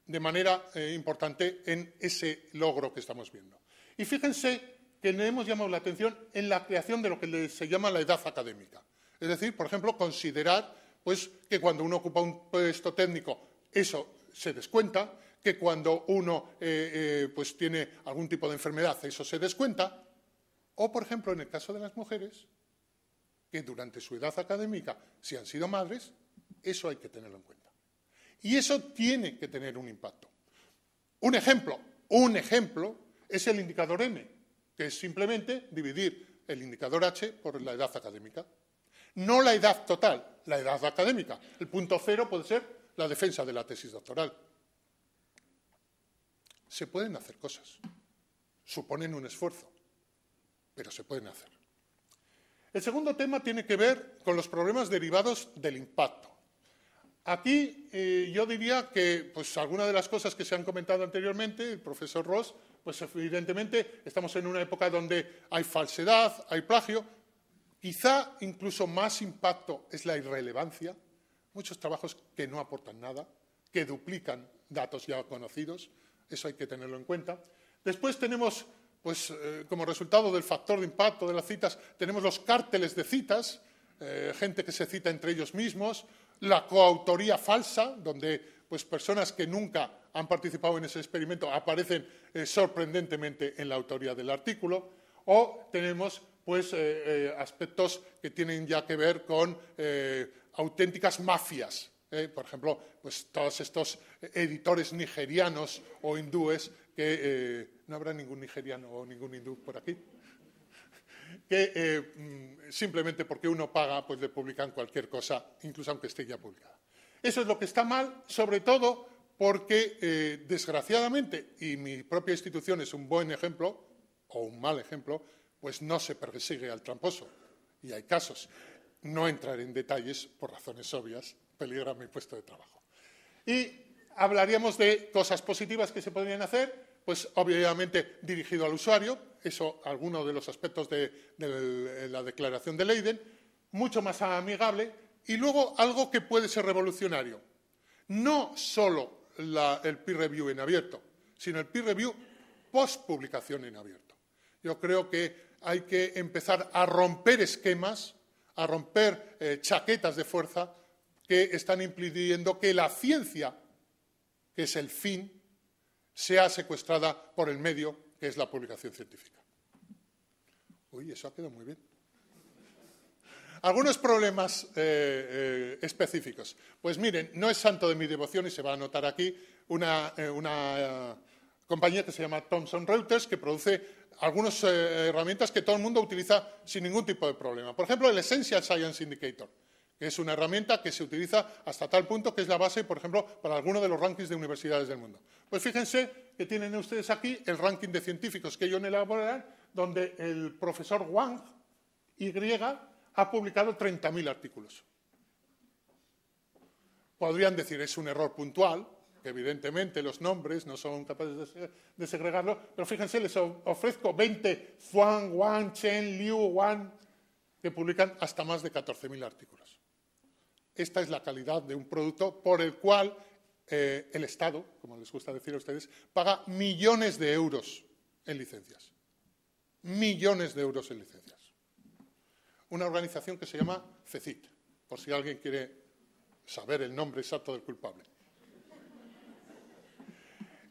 de manera eh, importante en ese logro que estamos viendo. Y fíjense que le hemos llamado la atención en la creación de lo que se llama la edad académica. Es decir, por ejemplo, considerar pues, que cuando uno ocupa un puesto técnico, eso se descuenta, que cuando uno eh, eh, pues tiene algún tipo de enfermedad eso se descuenta, o por ejemplo en el caso de las mujeres, que durante su edad académica, si han sido madres, eso hay que tenerlo en cuenta. Y eso tiene que tener un impacto. Un ejemplo, un ejemplo es el indicador N, que es simplemente dividir el indicador H por la edad académica. No la edad total, la edad académica. El punto cero puede ser la defensa de la tesis doctoral. Se pueden hacer cosas, suponen un esfuerzo, pero se pueden hacer. El segundo tema tiene que ver con los problemas derivados del impacto. Aquí eh, yo diría que pues, algunas de las cosas que se han comentado anteriormente, el profesor Ross, pues evidentemente estamos en una época donde hay falsedad, hay plagio. Quizá incluso más impacto es la irrelevancia, muchos trabajos que no aportan nada, que duplican datos ya conocidos, eso hay que tenerlo en cuenta. Después tenemos, pues, eh, como resultado del factor de impacto de las citas, tenemos los cárteles de citas, eh, gente que se cita entre ellos mismos, la coautoría falsa, donde pues, personas que nunca han participado en ese experimento aparecen eh, sorprendentemente en la autoría del artículo, o tenemos pues, aspectos que tienen ya que ver con auténticas mafias. ¿eh? por ejemplo, pues todos estos editores nigerianos o hindúes que eh, no habrá ningún nigeriano o ningún hindú por aquí que eh, mm, simplemente porque uno paga pues le publican cualquier cosa, incluso aunque esté ya publicada. Eso es lo que está mal, sobre todo porque desgraciadamente, y mi propia institución es un buen ejemplo o un mal ejemplo, pues no se persigue al tramposo y hay casos. No entraré en detalles por razones obvias, peligra mi puesto de trabajo. Y hablaríamos de cosas positivas que se podrían hacer, pues obviamente dirigido al usuario, eso alguno de los aspectos de, eh, la declaración de Leiden, mucho más amigable, y luego algo que puede ser revolucionario. No solo el peer review en abierto, sino el peer review post publicación en abierto. Yo creo que hay que empezar a romper esquemas a romper eh, chaquetas de fuerza que están impidiendo que la ciencia, que es el fin, sea secuestrada por el medio, que es la publicación científica. Uy, eso ha quedado muy bien. Algunos problemas eh, eh, específicos. Pues miren, no es santo de mi devoción y se va a notar aquí una compañía que se llama Thomson Reuters que produce algunas eh, herramientas que todo el mundo utiliza sin ningún tipo de problema. Por ejemplo, el Essential Science Indicator, que es una herramienta que se utiliza hasta tal punto que es la base, por ejemplo, para algunos de los rankings de universidades del mundo. Pues fíjense que tienen ustedes aquí el ranking de científicos que ellos elaboran, donde el profesor Wang, Y, ha publicado 30.000 artículos. Podrían decir, es un error puntual, evidentemente los nombres no son capaces de, segregarlo, pero fíjense, les ofrezco 20 Juan Wang, Chen, Liu, Wang, que publican hasta más de 14.000 artículos. Esta es la calidad de un producto por el cual eh, el Estado, como les gusta decir a ustedes, paga millones de euros en licencias. Millones de euros en licencias. Una organización que se llama CECIT, por si alguien quiere saber el nombre exacto del culpable.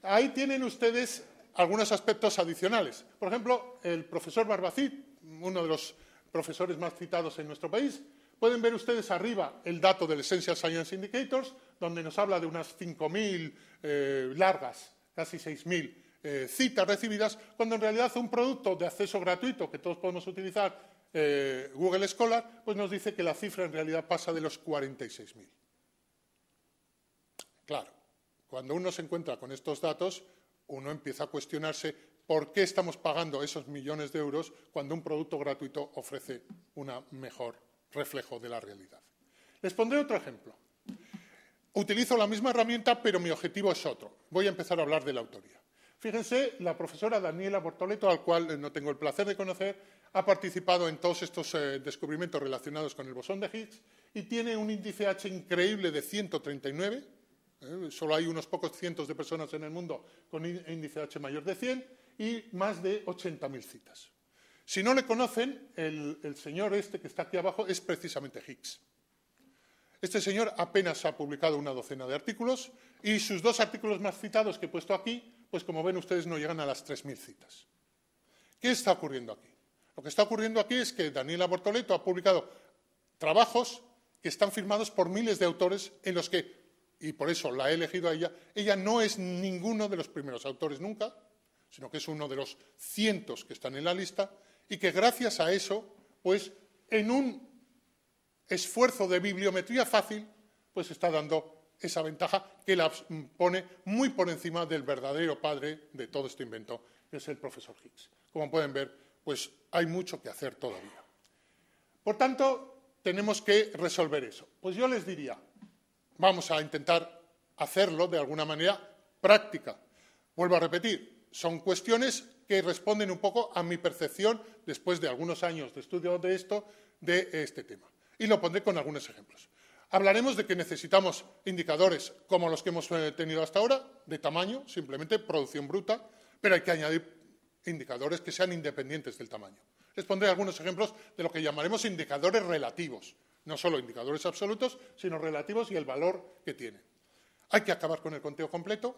Ahí tienen ustedes algunos aspectos adicionales. Por ejemplo, el profesor Barbacid, uno de los profesores más citados en nuestro país, pueden ver ustedes arriba el dato del Essential Science Indicators, donde nos habla de unas 5.000 eh, largas, casi 6.000 eh, citas recibidas, cuando en realidad un producto de acceso gratuito que todos podemos utilizar, eh, Google Scholar, pues nos dice que la cifra en realidad pasa de los 46.000. Claro. Cuando uno se encuentra con estos datos, uno empieza a cuestionarse por qué estamos pagando esos millones de euros cuando un producto gratuito ofrece un mejor reflejo de la realidad. Les pondré otro ejemplo. Utilizo la misma herramienta, pero mi objetivo es otro. Voy a empezar a hablar de la autoría. Fíjense, la profesora Daniela Bortoleto, al cual eh, no tengo el placer de conocer, ha participado en todos estos eh, descubrimientos relacionados con el bosón de Higgs y tiene un índice H increíble de 139 ¿eh? Solo hay unos pocos cientos de personas en el mundo con índice H mayor de 100 y más de 80.000 citas. Si no le conocen, el, el, señor este que está aquí abajo es precisamente Higgs. Este señor apenas ha publicado una docena de artículos y sus dos artículos más citados que he puesto aquí, pues como ven ustedes no llegan a las 3.000 citas. ¿Qué está ocurriendo aquí? Lo que está ocurriendo aquí es que Daniela Bortoleto ha publicado trabajos que están firmados por miles de autores en los que y por eso la he elegido a ella, ella no es ninguno de los primeros autores nunca, sino que es uno de los cientos que están en la lista y que gracias a eso, pues en un esfuerzo de bibliometría fácil, pues está dando esa ventaja que la pone muy por encima del verdadero padre de todo este invento, que es el profesor Higgs. Como pueden ver, pues hay mucho que hacer todavía. Por tanto, tenemos que resolver eso. Pues yo les diría, Vamos a intentar hacerlo de alguna manera práctica. Vuelvo a repetir, son cuestiones que responden un poco a mi percepción, después de algunos años de estudio de esto, de este tema. Y lo pondré con algunos ejemplos. Hablaremos de que necesitamos indicadores como los que hemos eh, tenido hasta ahora, de tamaño, simplemente producción bruta, pero hay que añadir indicadores que sean independientes del tamaño. Les pondré algunos ejemplos de lo que llamaremos indicadores relativos, no solo indicadores absolutos, sino relativos y el valor que tienen. Hay que acabar con el conteo completo.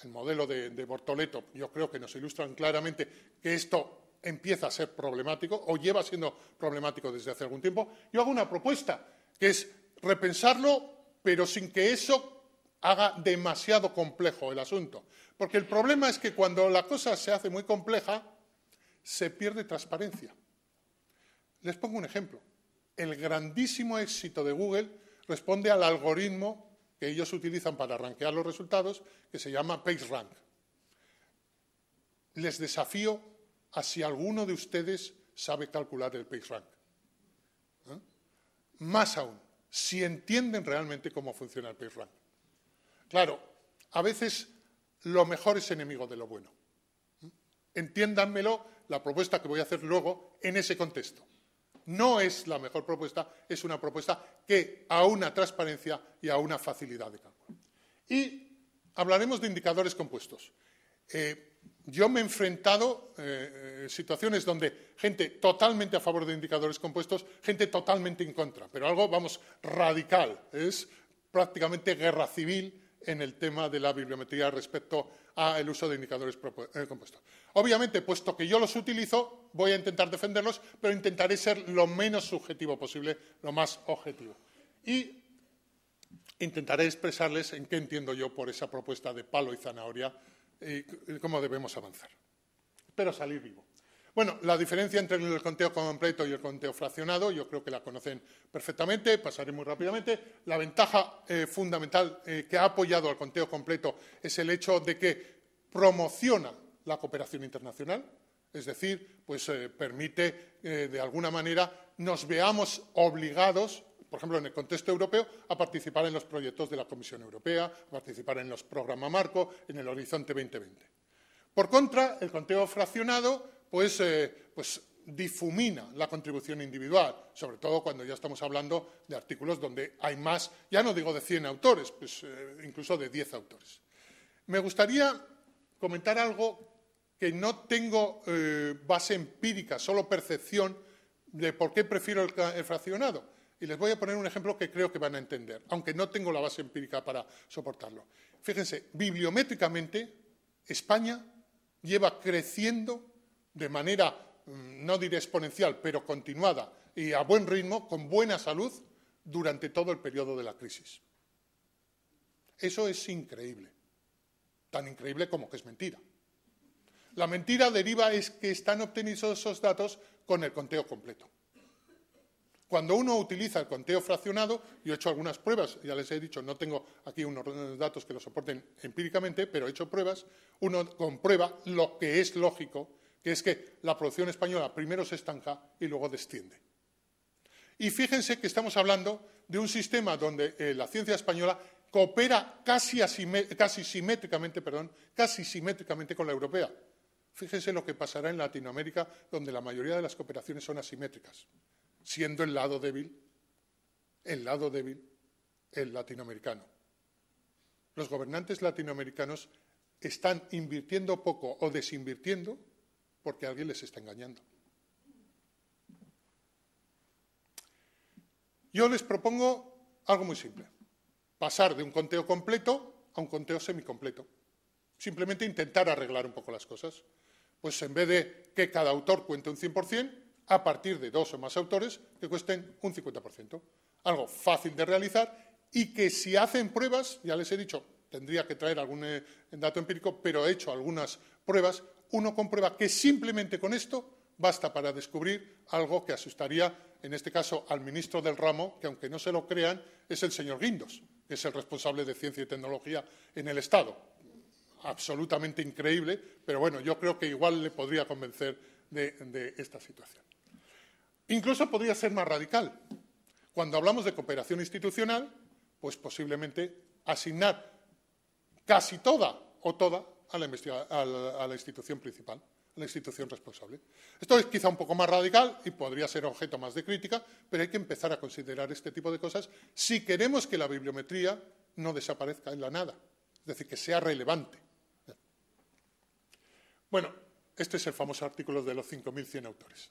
El modelo de, de Bortoleto yo creo que nos ilustran claramente que esto empieza a ser problemático o lleva siendo problemático desde hace algún tiempo. Yo hago una propuesta, que es repensarlo, pero sin que eso haga demasiado complejo el asunto. Porque el problema es que cuando la cosa se hace muy compleja, se pierde transparencia. Les pongo un ejemplo el grandísimo éxito de Google responde al algoritmo que ellos utilizan para rankear los resultados, que se llama PageRank. Les desafío a si alguno de ustedes sabe calcular el PageRank. ¿Eh? Más aún, si entienden realmente cómo funciona el PageRank. Claro, a veces lo mejor es enemigo de lo bueno. ¿Eh? Entiéndanmelo, la propuesta que voy a hacer luego, en ese contexto no es la mejor propuesta, es una propuesta que a una transparencia y a una facilidad de cálculo. Y hablaremos de indicadores compuestos. Eh, yo me he enfrentado eh, eh, situaciones donde gente totalmente a favor de indicadores compuestos, gente totalmente en contra, pero algo, vamos, radical. Es prácticamente guerra civil en el tema de la bibliometría respecto al uso de indicadores eh, compuestos. Obviamente, puesto que yo los utilizo, voy a intentar defenderlos, pero intentaré ser lo menos subjetivo posible, lo más objetivo. Y intentaré expresarles en qué entiendo yo por esa propuesta de palo y zanahoria y cómo debemos avanzar. Espero salir vivo. Bueno, la diferencia entre el conteo completo y el conteo fraccionado, yo creo que la conocen perfectamente, pasaré muy rápidamente. La ventaja eh, fundamental eh, que ha apoyado al conteo completo es el hecho de que promociona la cooperación internacional, es decir, pues eh, permite, de alguna manera, nos veamos obligados por ejemplo, en el contexto europeo, a participar en los proyectos de la Comisión Europea, a participar en los programas marco, en el Horizonte 2020. Por contra, el conteo fraccionado pues, eh, pues, difumina la contribución individual, sobre todo cuando ya estamos hablando de artículos donde hay más, ya no digo de 100 autores, pues, eh, incluso de 10 autores. Me gustaría comentar algo que no tengo eh, base empírica, solo percepción de por qué prefiero el, fraccionado. Y les voy a poner un ejemplo que creo que van a entender, aunque no tengo la base empírica para soportarlo. Fíjense, bibliométricamente España lleva creciendo de manera, mm, no diré exponencial, pero continuada y a buen ritmo, con buena salud, durante todo el periodo de la crisis. Eso es increíble, tan increíble como que es mentira. La mentira deriva es que están obtenidos esos datos con el conteo completo. Cuando uno utiliza el conteo fraccionado, yo he hecho algunas pruebas, ya les he dicho, no tengo aquí unos datos que lo soporten empíricamente, pero he hecho pruebas, uno comprueba lo que es lógico que es que la producción española primero se estanca y luego desciende. Y fíjense que estamos hablando de un sistema donde eh, la ciencia española coopera casi, simétricamente, casi simétricamente con la europea. Fíjense lo que pasará en Latinoamérica, donde la mayoría de las cooperaciones son asimétricas, siendo el lado débil, el lado débil, el latinoamericano. Los gobernantes latinoamericanos están invirtiendo poco o desinvirtiendo porque alguien les está engañando. Yo les propongo algo muy simple, pasar de un conteo completo a un conteo semicompleto. Simplemente intentar arreglar un poco las cosas. Pues en vez de que cada autor cuente un 100%, a partir de dos o más autores que cuesten un 50%. Algo fácil de realizar y que si hacen pruebas, ya les he dicho, tendría que traer algún eh, dato empírico, pero he hecho algunas pruebas, uno comprueba que simplemente con esto basta para descubrir algo que asustaría, en este caso, al ministro del ramo, que aunque no se lo crean, es el señor Guindos, que es el responsable de ciencia y tecnología en el Estado. Absolutamente increíble, pero bueno, yo creo que igual le podría convencer de, de esta situación. Incluso podría ser más radical. Cuando hablamos de cooperación institucional, pues posiblemente asignar casi toda o toda a la, institución principal, a la institución responsable. Esto es quizá un poco más radical y podría ser objeto más de crítica, pero hay que empezar a considerar este tipo de cosas si queremos que la bibliometría no desaparezca en la nada, es decir, que sea relevante. Bueno, este es el famoso artículo de los 5.100 autores.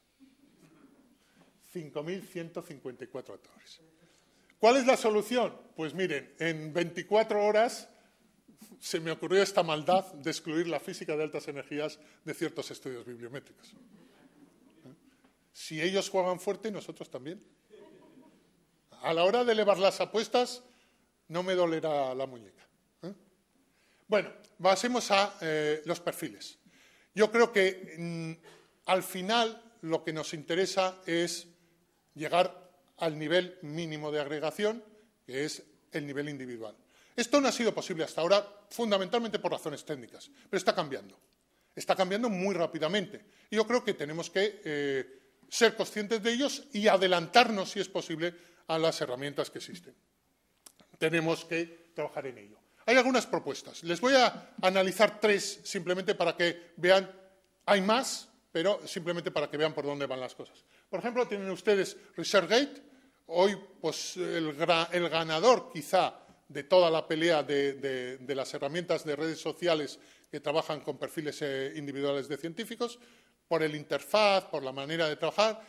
5.154 autores. ¿Cuál es la solución? Pues miren, en 24 horas se me ocurrió esta maldad de excluir la física de altas energías de ciertos estudios bibliométricos. Si ellos juegan fuerte, nosotros también. A la hora de elevar las apuestas, no me dolerá la muñeca. ¿eh? Bueno, pasemos a eh, los perfiles. Yo creo que mm, al final lo que nos interesa es llegar al nivel mínimo de agregación, que es el nivel individual. Esto no ha sido posible hasta ahora fundamentalmente por razones técnicas, pero está cambiando. Está cambiando muy rápidamente. Y yo creo que tenemos que eh, ser conscientes de ellos y adelantarnos, si es posible, a las herramientas que existen. Tenemos que trabajar en ello. Hay algunas propuestas. Les voy a analizar tres simplemente para que vean, hay más, pero simplemente para que vean por dónde van las cosas. Por ejemplo, tienen ustedes ResearchGate. Hoy, pues, el ganador quizá de toda la pelea de, las herramientas de redes sociales que trabajan con perfiles eh, individuales de científicos, por el interfaz, por la manera de trabajar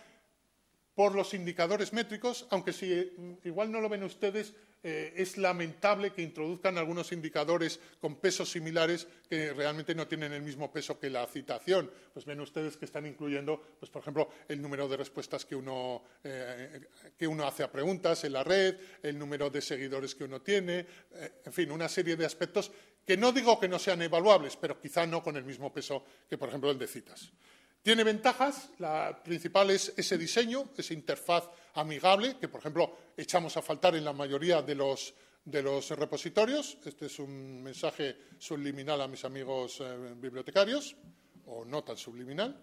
por los indicadores métricos, aunque si mm, igual no lo ven ustedes, eh, es lamentable que introduzcan algunos indicadores con pesos similares que realmente no tienen el mismo peso que la citación. Pues ven ustedes que están incluyendo, pues, por ejemplo, el número de respuestas que uno, eh, que uno hace a preguntas en la red, el número de seguidores que uno tiene, eh, en fin, una serie de aspectos que no digo que no sean evaluables, pero quizá no con el mismo peso que, por ejemplo, el de citas. Tiene ventajas, la principal es ese diseño, esa interfaz amigable, que por ejemplo echamos a faltar en la mayoría de los, repositorios. Este es un mensaje subliminal a mis amigos eh, bibliotecarios, o no tan subliminal.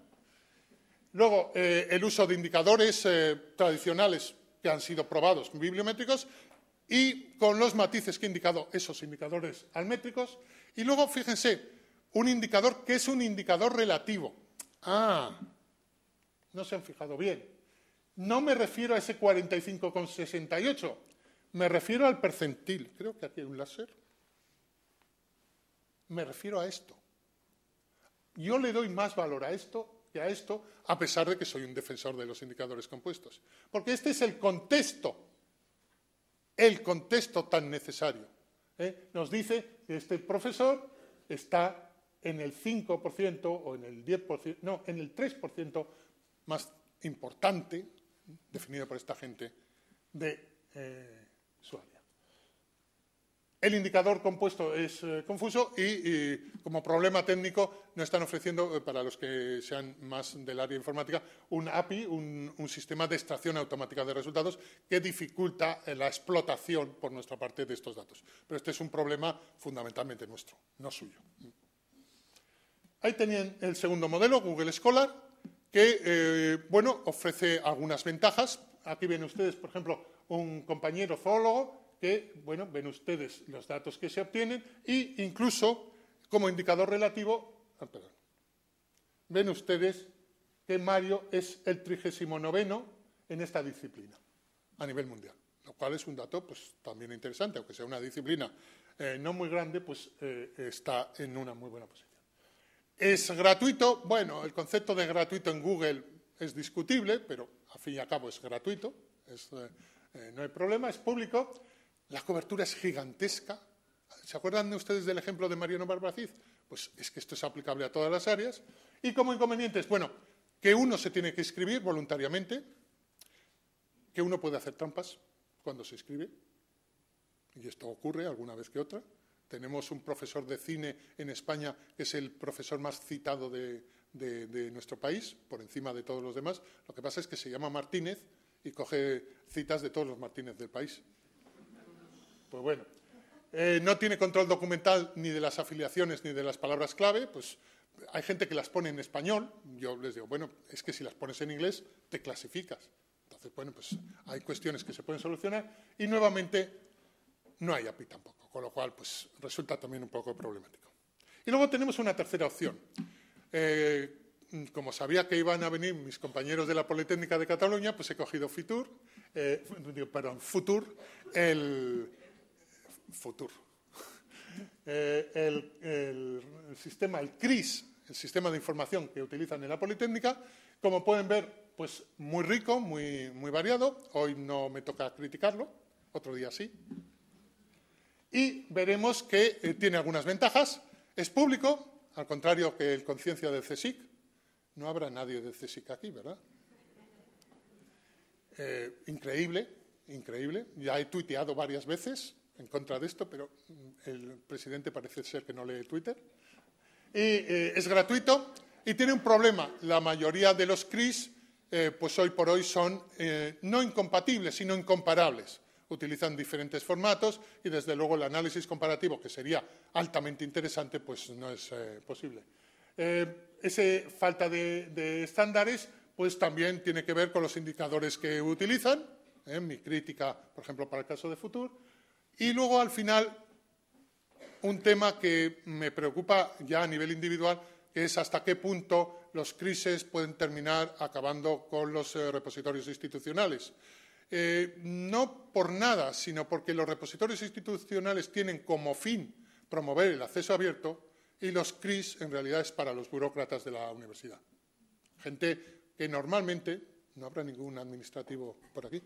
Luego, eh, el uso de indicadores eh, tradicionales que han sido probados bibliométricos y con los matices que he indicado esos indicadores almétricos. Y luego, fíjense, un indicador que es un indicador relativo Ah, no se han fijado bien. No me refiero a ese 45,68, me refiero al percentil. Creo que aquí hay un láser. Me refiero a esto. Yo le doy más valor a esto que a esto, a pesar de que soy un defensor de los indicadores compuestos. Porque este es el contexto, el contexto tan necesario. ¿eh? Nos dice que este profesor está en el 5% o en el 10%, no, en el 3% más importante, definido por esta gente, de eh, su área. El indicador compuesto es eh, confuso y, como problema técnico no están ofreciendo, eh, para los que sean más del área informática, un API, un sistema de extracción automática de resultados que dificulta la explotación por nuestra parte de estos datos. Pero este es un problema fundamentalmente nuestro, no suyo. Ahí tenían el segundo modelo, Google Scholar, que eh, bueno, ofrece algunas ventajas. Aquí ven ustedes, por ejemplo, un compañero zoólogo que, bueno, ven ustedes los datos que se obtienen e incluso como indicador relativo, ah, ven ustedes que Mario es el trigésimo noveno en esta disciplina a nivel mundial, lo cual es un dato pues, también interesante, aunque sea una disciplina eh, no muy grande, pues eh, está en una muy buena posición. ¿Es gratuito? Bueno, el concepto de gratuito en Google es discutible, pero a fin y a cabo es gratuito, eh, eh, no hay problema, es público. La cobertura es gigantesca. ¿Se acuerdan de ustedes del ejemplo de Mariano Barbaciz? Pues es que esto es aplicable a todas las áreas. ¿Y como inconvenientes? Bueno, que uno se tiene que inscribir voluntariamente, que uno puede hacer trampas cuando se inscribe, y esto ocurre alguna vez que otra, tenemos un profesor de cine en España, que es el profesor más citado de, nuestro país, por encima de todos los demás. Lo que pasa es que se llama Martínez y coge citas de todos los Martínez del país. Pues bueno, eh, no tiene control documental ni de las afiliaciones ni de las palabras clave, pues hay gente que las pone en español, yo les digo, bueno, es que si las pones en inglés te clasificas. Entonces, bueno, pues hay cuestiones que se pueden solucionar y nuevamente no hay API tampoco con lo cual pues, resulta también un poco problemático. Y luego tenemos una tercera opción. Eh, como sabía que iban a venir mis compañeros de la Politécnica de Cataluña, pues he cogido Fitur, eh, perdón, Futur, el Futur, <laughs> eh, el, el, sistema, el CRIS, el sistema de información que utilizan en la Politécnica. Como pueden ver, pues muy rico, muy, muy variado. Hoy no me toca criticarlo, otro día sí y veremos que eh, tiene algunas ventajas. Es público, al contrario que el conciencia del CSIC. No habrá nadie del CSIC aquí, ¿verdad? Eh, increíble, increíble. Ya he tuiteado varias veces en contra de esto, pero mm, el presidente parece ser que no lee Twitter. Y eh, es gratuito y tiene un problema. La mayoría de los CRIs, pues hoy por hoy son no incompatibles, sino incomparables utilizan diferentes formatos y desde luego el análisis comparativo, que sería altamente interesante, pues no es eh, posible. Eh, esa falta de, estándares pues también tiene que ver con los indicadores que utilizan, eh, mi crítica, por ejemplo, para el caso de Futur. Y luego, al final, un tema que me preocupa ya a nivel individual, que es hasta qué punto los crisis pueden terminar acabando con los eh, repositorios institucionales. Eh, no por nada, sino porque los repositorios institucionales tienen como fin promover el acceso abierto y los CRIS en realidad es para los burócratas de la universidad. Gente que normalmente, no habrá ningún administrativo por aquí,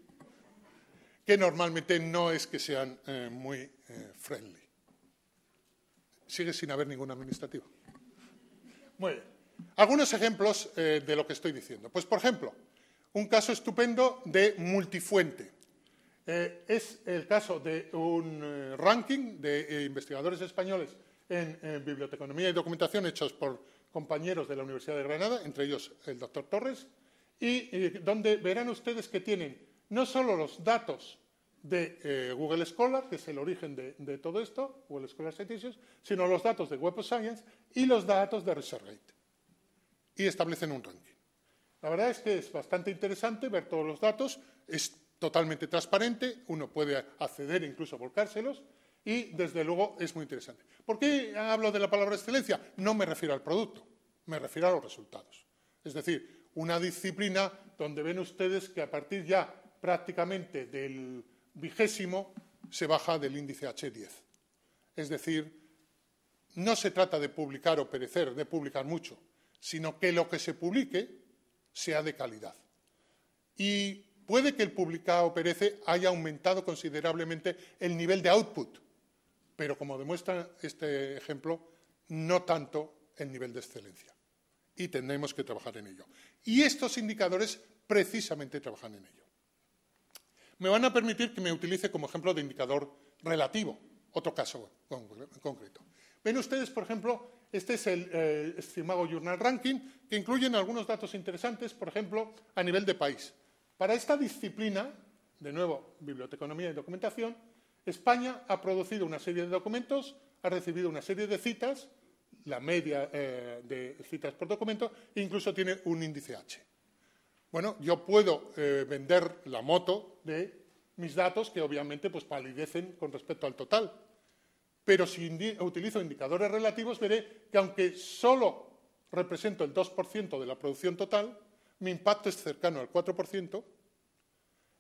que normalmente no es que sean eh, muy eh, friendly. Sigue sin haber ningún administrativo. Muy bien. Algunos ejemplos de lo que estoy diciendo. Pues, por ejemplo, un caso estupendo de multifuente. Eh, es el caso de un eh, ranking de eh, investigadores españoles en, biblioteconomía y documentación hechos por compañeros de la Universidad de Granada, entre ellos el doctor Torres, y donde verán ustedes que tienen no solo los datos de Google Scholar, que es el origen de, todo esto, Google Scholar Citations, sino los datos de Web of Science y los datos de ResearchGate. Y establecen un ranking. La verdad es que es bastante interesante ver todos los datos, es totalmente transparente, uno puede acceder e incluso a volcárselos y desde luego es muy interesante. ¿Por qué hablo de la palabra excelencia? No me refiero al producto, me refiero a los resultados. Es decir, una disciplina donde ven ustedes que a partir ya prácticamente del vigésimo se baja del índice H10. Es decir, no se trata de publicar o perecer, de publicar mucho, sino que lo que se publique sea de calidad. Y puede que el publicado perece haya aumentado considerablemente el nivel de output, pero como demuestra este ejemplo, no tanto el nivel de excelencia. Y tendremos que trabajar en ello. Y estos indicadores precisamente trabajan en ello. Me van a permitir que me utilice como ejemplo de indicador relativo, otro caso concreto. Ven ustedes, por ejemplo, este es el eh, Estimago Journal Ranking, que incluyen algunos datos interesantes, por ejemplo, a nivel de país. Para esta disciplina, de nuevo, biblioteconomía y documentación, España ha producido una serie de documentos, ha recibido una serie de citas, la media eh, de citas por documento, e incluso tiene un índice H. Bueno, yo puedo eh, vender la moto de mis datos, que obviamente pues, palidecen con respecto al total. Pero si utilizo indicadores relativos, veré que aunque solo represento el 2% de la producción total, mi impacto es cercano al 4%.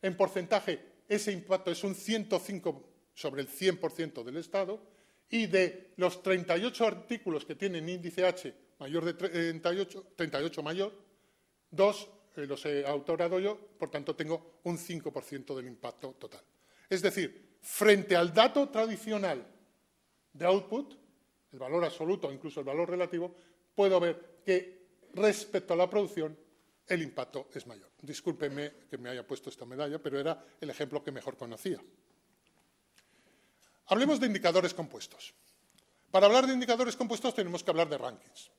En porcentaje, ese impacto es un 105 sobre el 100% del Estado. Y de los 38 artículos que tienen índice H mayor de 38, 38 mayor, dos eh, los he autorado yo, por tanto tengo un 5% del impacto total. Es decir, frente al dato tradicional de output, el valor absoluto, o incluso el valor relativo, puedo ver que respecto a la producción el impacto es mayor. Discúlpeme que me haya puesto esta medalla, pero era el ejemplo que mejor conocía. Hablemos de indicadores compuestos. Para hablar de indicadores compuestos tenemos que hablar de rankings.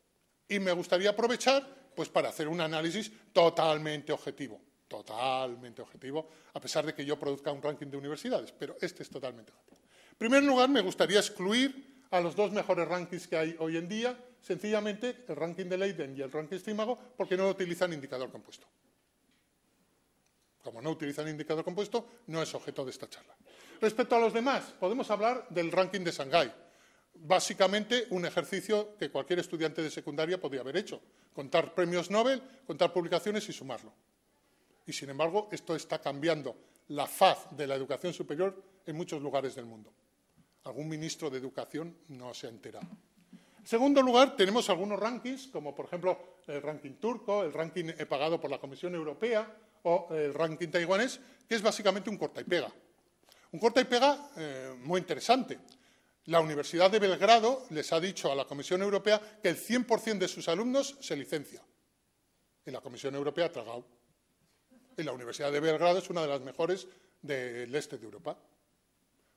Y me gustaría aprovechar pues, para hacer un análisis totalmente objetivo. Totalmente objetivo, a pesar de que yo produzca un ranking de universidades, pero este es totalmente objetivo. En primer lugar, me gustaría excluir a los dos mejores rankings que hay hoy en día, sencillamente el ranking de Leiden y el ranking Stimago, porque no utilizan indicador compuesto. Como no utilizan indicador compuesto, no es objeto de esta charla. Respecto a los demás, podemos hablar del ranking de Shanghái. Básicamente, un ejercicio que cualquier estudiante de secundaria podría haber hecho. Contar premios Nobel, contar publicaciones y sumarlo. Y, sin embargo, esto está cambiando la faz de la educación superior en muchos lugares del mundo. Algún ministro de Educación no se ha enterado. En segundo lugar, tenemos algunos rankings, como por ejemplo el ranking turco, el ranking eh, pagado por la Comisión Europea o el ranking taiwanés, que es básicamente un corta y pega. Un corta y pega eh, muy interesante. La Universidad de Belgrado les ha dicho a la Comisión Europea que el 100% de sus alumnos se licencia. Y la Comisión Europea ha tragado. Y la Universidad de Belgrado es una de las mejores del este de Europa.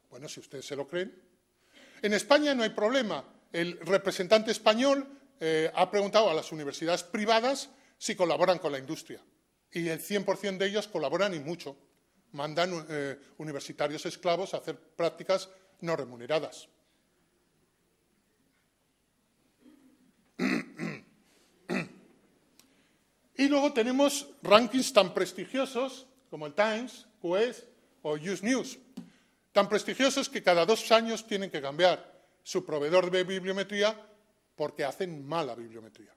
Bueno, si ustedes se lo creen. En España no hay problema. El representante español eh, ha preguntado a las universidades privadas si colaboran con la industria. Y el 100% de ellos colaboran y mucho. Mandan eh, universitarios esclavos a hacer prácticas no remuneradas. Y luego tenemos rankings tan prestigiosos como el Times, QS o Use News tan prestigiosos que cada dos años tienen que cambiar su proveedor de bibliometría porque hacen mala bibliometría.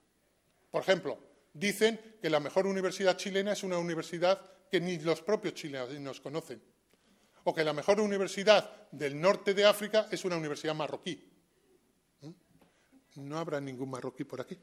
Por ejemplo, dicen que la mejor universidad chilena es una universidad que ni los propios chilenos conocen, o que la mejor universidad del norte de África es una universidad marroquí. ¿Mm? No habrá ningún marroquí por aquí.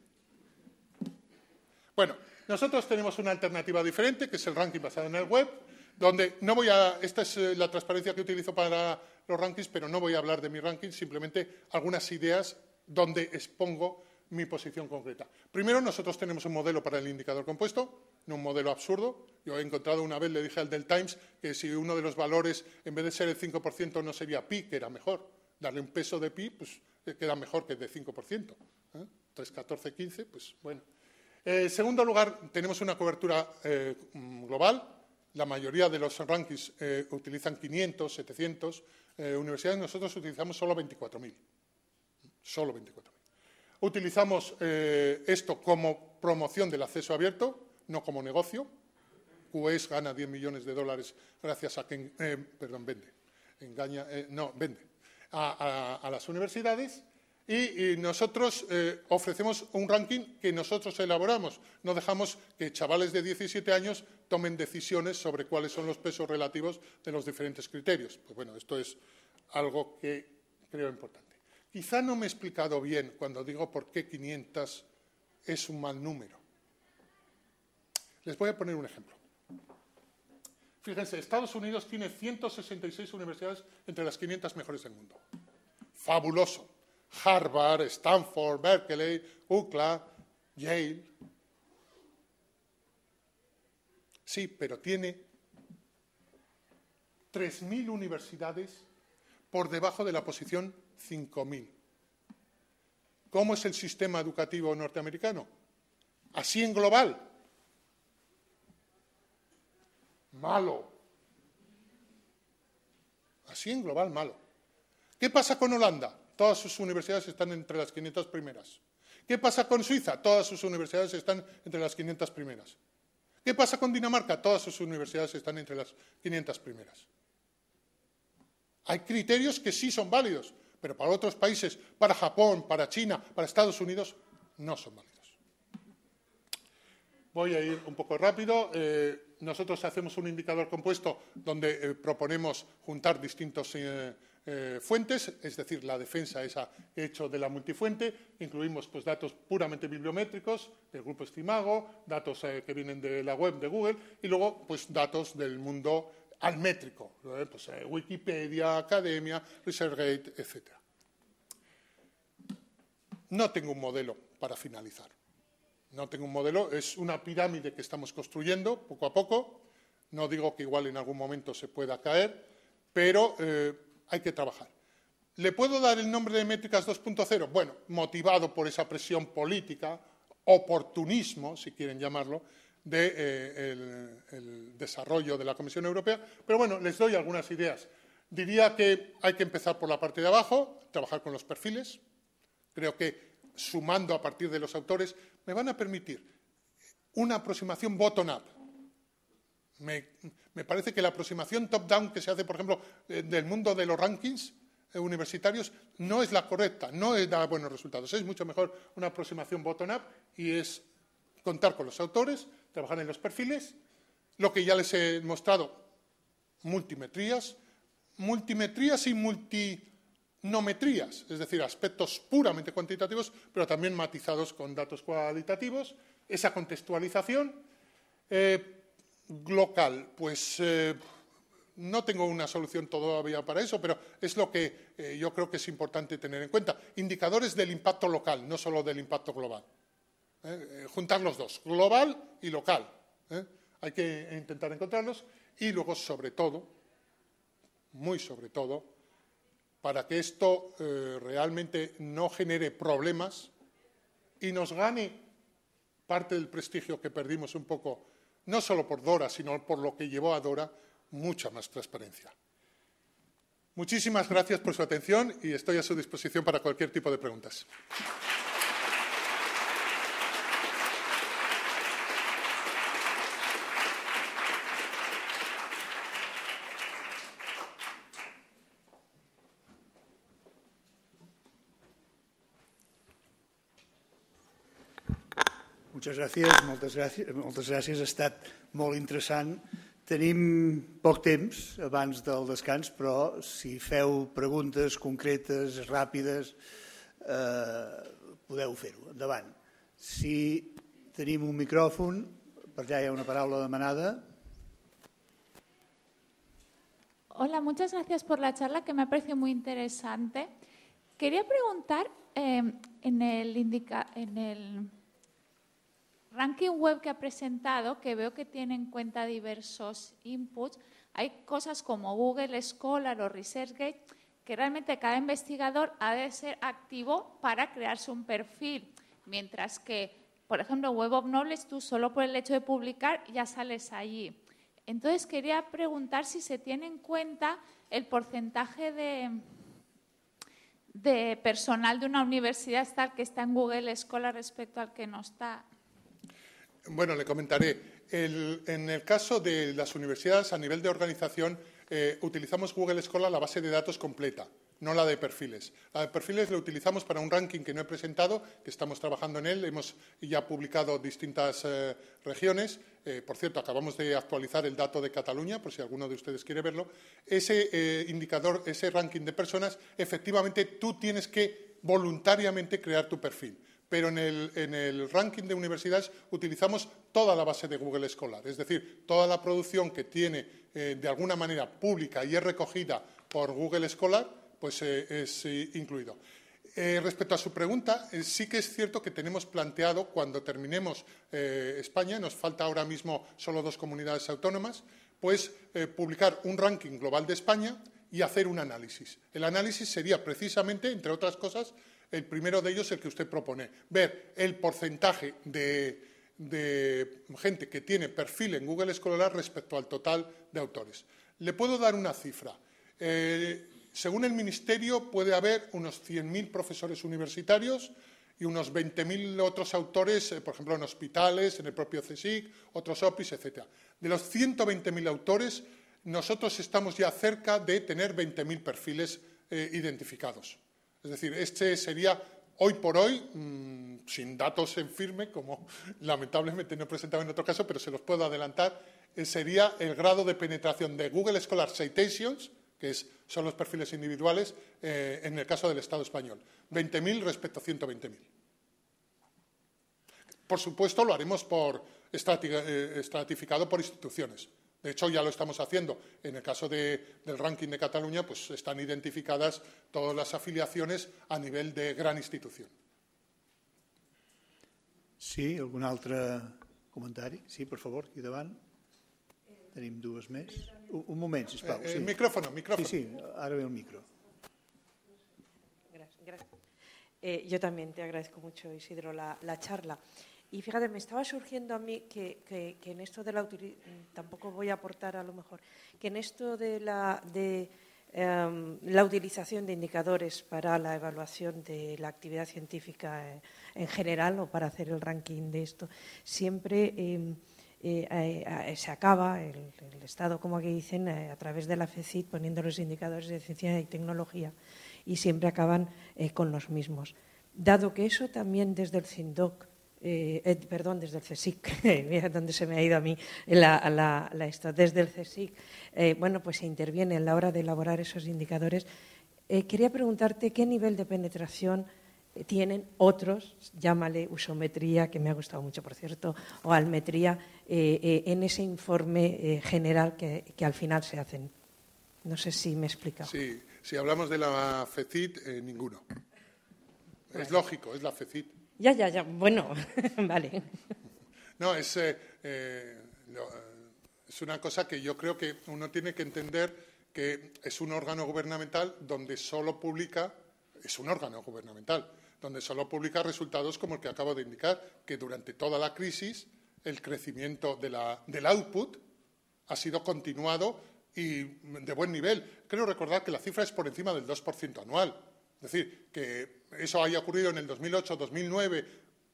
Bueno, nosotros tenemos una alternativa diferente, que es el ranking basado en el web, donde no voy a, esta es eh, la transparencia que utilizo para los rankings, pero no voy a hablar de mi ranking, simplemente algunas ideas donde expongo mi posición concreta. Primero, nosotros tenemos un modelo para el indicador compuesto, no un modelo absurdo. Yo he encontrado una vez, le dije al del Times, que si uno de los valores, en vez de ser el 5%, no sería pi, que era mejor. Darle un peso de pi, pues eh, queda mejor que de 5%. 3, 14, 15, pues bueno. En eh, segundo lugar, tenemos una cobertura global, la mayoría de los rankings eh, utilizan 500, 700 eh, universidades, nosotros utilizamos solo 24.000. Solo 24.000. Utilizamos eh, esto como promoción del acceso abierto, no como negocio. U.S. gana 10 millones de dólares gracias a que, perdón, vende, engaña, no, vende a las universidades y, nosotros eh, ofrecemos un ranking que nosotros elaboramos. No dejamos que chavales de 17 años tomen decisiones sobre cuáles son los pesos relativos de los diferentes criterios. Pues bueno, esto es algo que creo importante. Quizá no me he explicado bien cuando digo por qué 500 es un mal número. Les voy a poner un ejemplo. Fíjense, Estados Unidos tiene 166 universidades entre las 500 mejores del mundo. Fabuloso. Harvard, Stanford, Berkeley, UCLA, Yale. Sí, pero tiene 3.000 universidades por debajo de la posición 5.000. ¿Cómo es el sistema educativo norteamericano? Así en global. Malo. Así en global, malo. ¿Qué pasa con Holanda? Todas sus universidades están entre las 500 primeras. ¿Qué pasa con Suiza? Todas sus universidades están entre las 500 primeras. ¿Qué pasa con Dinamarca? Todas sus universidades están entre las 500 primeras. Hay criterios que sí son válidos, pero para otros países, para Japón, para China, para Estados Unidos, no son válidos. Voy a ir un poco rápido. Eh, nosotros hacemos un indicador compuesto donde eh, proponemos juntar distintos eh, eh, fuentes, es decir, la defensa esa hecho de la multifuente, incluimos pues, datos puramente bibliométricos del grupo Estimago, datos eh, que vienen de la web de Google y luego pues, datos del mundo almétrico, eh, pues, Wikipedia, Academia, ResearchGate, etc. No tengo un modelo para finalizar. No tengo un modelo, es una pirámide que estamos construyendo poco a poco. No digo que igual en algún momento se pueda caer, pero hay que trabajar. ¿Le puedo dar el nombre de métricas 2.0? Bueno, motivado por esa presión política, oportunismo, si quieren llamarlo, del de, eh, desarrollo de la Comisión Europea. Pero bueno, les doy algunas ideas. Diría que hay que empezar por la parte de abajo, trabajar con los perfiles. Creo que sumando a partir de los autores me van a permitir una aproximación bottom-up, me, parece que la aproximación top-down que se hace, por ejemplo, eh, del mundo de los rankings eh, universitarios no es la correcta, no da buenos resultados. Es mucho mejor una aproximación bottom-up y es contar con los autores, trabajar en los perfiles, lo que ya les he mostrado, multimetrías, multimetrías y multinometrías, es decir, aspectos puramente cuantitativos, pero también matizados con datos cualitativos, esa contextualización. Eh, local, pues eh, no tengo una solución todavía para eso, pero es lo que eh, yo creo que es importante tener en cuenta. Indicadores del impacto local, no solo del impacto global. ¿eh? juntar los dos, global y local. Hay que intentar encontrarlos y luego, sobre todo, muy sobre todo, para que esto realmente no genere problemas y nos gane parte del prestigio que perdimos un poco no solo por Dora, sino por lo que llevó a Dora mucha más transparencia. Muchísimas gracias por su atención y estoy a su disposición para cualquier tipo de preguntas. Moltes gràcies, moltes gràcies, moltes gràcies. Ha estat molt interessant. Tenim poc temps abans del descans, però si feu preguntes concretes, ràpides, eh, podeu fer-ho. Endavant. Si tenim un micròfon, per allà hi ha una paraula demanada. Hola, muchas gracias por la charla que me ha parecido muy interesante. Quería preguntar eh, en el, indica, en el ranking web que ha presentado, que veo que tiene en cuenta diversos inputs, hay cosas como Google Scholar o ResearchGate, que realmente cada investigador ha de ser activo para crearse un perfil, mientras que, por ejemplo, Web of Nobles, tú solo por el hecho de publicar ya sales allí. Entonces, quería preguntar si se tiene en cuenta el porcentaje de, de personal de una universidad tal que está en Google Scholar respecto al que no está bueno, le comentaré. en el caso de las universidades, a nivel de organización, eh, utilizamos Google Scholar, la base de datos completa, no la de perfiles. La de perfiles la utilizamos para un ranking que no he presentado, que estamos trabajando en él, hemos ya publicado distintas eh, regiones. Eh, por cierto, acabamos de actualizar el dato de Cataluña, por si alguno de ustedes quiere verlo. Ese indicador, ese ranking de personas, efectivamente tú tienes que voluntariamente crear tu perfil pero en el, ranking de universidades utilizamos toda la base de Google Scholar, es decir, toda la producción que tiene eh, de alguna manera pública y es recogida por Google Scholar, pues eh, es eh, incluido. respecto a su pregunta, sí que es cierto que tenemos planteado, cuando terminemos España, nos falta ahora mismo solo dos comunidades autónomas, pues publicar un ranking global de España y hacer un análisis. El análisis sería precisamente, entre otras cosas, el primero de ellos es el que usted propone, ver el porcentaje de, gente que tiene perfil en Google Scholar respecto al total de autores. Le puedo dar una cifra. Eh, según el Ministerio, puede haber unos 100.000 profesores universitarios y unos 20.000 otros autores, eh, por ejemplo, en hospitales, en el propio CSIC, otros OPIs, etc. De los 120.000 autores, nosotros estamos ya cerca de tener 20.000 perfiles eh, identificados. Es decir, este sería hoy por hoy, mm, sin datos en firme, como <laughs> lamentablemente no he presentado en otro caso, pero se los puedo adelantar, eh, sería el grado de penetración de Google Scholar Citations, que son los perfiles individuales, eh, en el caso del Estado español. 20.000 respecto a 120.000. Por supuesto, lo haremos eh, estratificado por instituciones. De hecho, ya lo estamos haciendo. En el caso del ranking de Cataluña, pues están identificadas todas las afiliaciones a nivel de gran institución. Sí, ¿algún otro comentario? Sí, por favor, aquí davant. Tenim dues Un, un si sisplau. Eh, eh, sí. El micrófono, micrófono. Sí, sí, ahora veo el micro. Gracias. yo eh, también te agradezco mucho, Isidro, la charla. Y fíjate, me estaba surgiendo a mí que, en esto de la tampoco voy a aportar a lo mejor, que en esto de la, de, em, la utilización de indicadores para la evaluación de la actividad científica eh, en general o para hacer el ranking de esto, siempre em, eh, eh, se acaba el, Estado, como aquí dicen, a través de la FECIT poniendo los indicadores de ciencia y tecnología y siempre acaban con los mismos. Dado que eso también desde el CINDOC eh, eh, perdón, desde el CSIC, <laughs> eh, mira dónde se me ha ido a mí la, la, esto, desde el CSIC, eh, bueno, pues se interviene en la hora de elaborar esos indicadores. quería preguntarte qué nivel de penetración tienen otros, llámale usometría, que me ha gustado mucho, por cierto, o almetría, en ese informe general que, al final se hacen. No sé si me explica. Sí, si hablamos de la FECIT, ninguno. Es lógico, es la FECIT. Ya, ya, ya. Bueno, <laughs> vale. No, es, eh, eh, eh, es una cosa que yo creo que uno tiene que entender que es un órgano gubernamental donde solo publica, es un órgano gubernamental, donde solo publica resultados como el que acabo de indicar, que durante toda la crisis el crecimiento de la, del output ha sido continuado y de buen nivel. Creo recordar que la cifra es por encima del 2% anual. Es decir, que eso haya ocurrido en el 2008, 2009,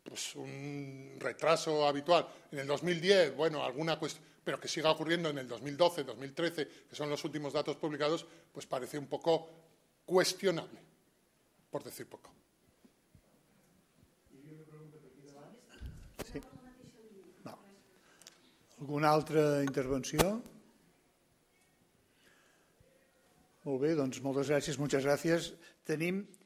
pues un retraso habitual. En el 2010, bueno, alguna cuestión, pero que siga ocurriendo en el 2012, 2013, que son los últimos datos publicados, pues parece un poco cuestionable, por decir poco. No. Alguna otra intervención? Muy bien, doncs moltes Tenim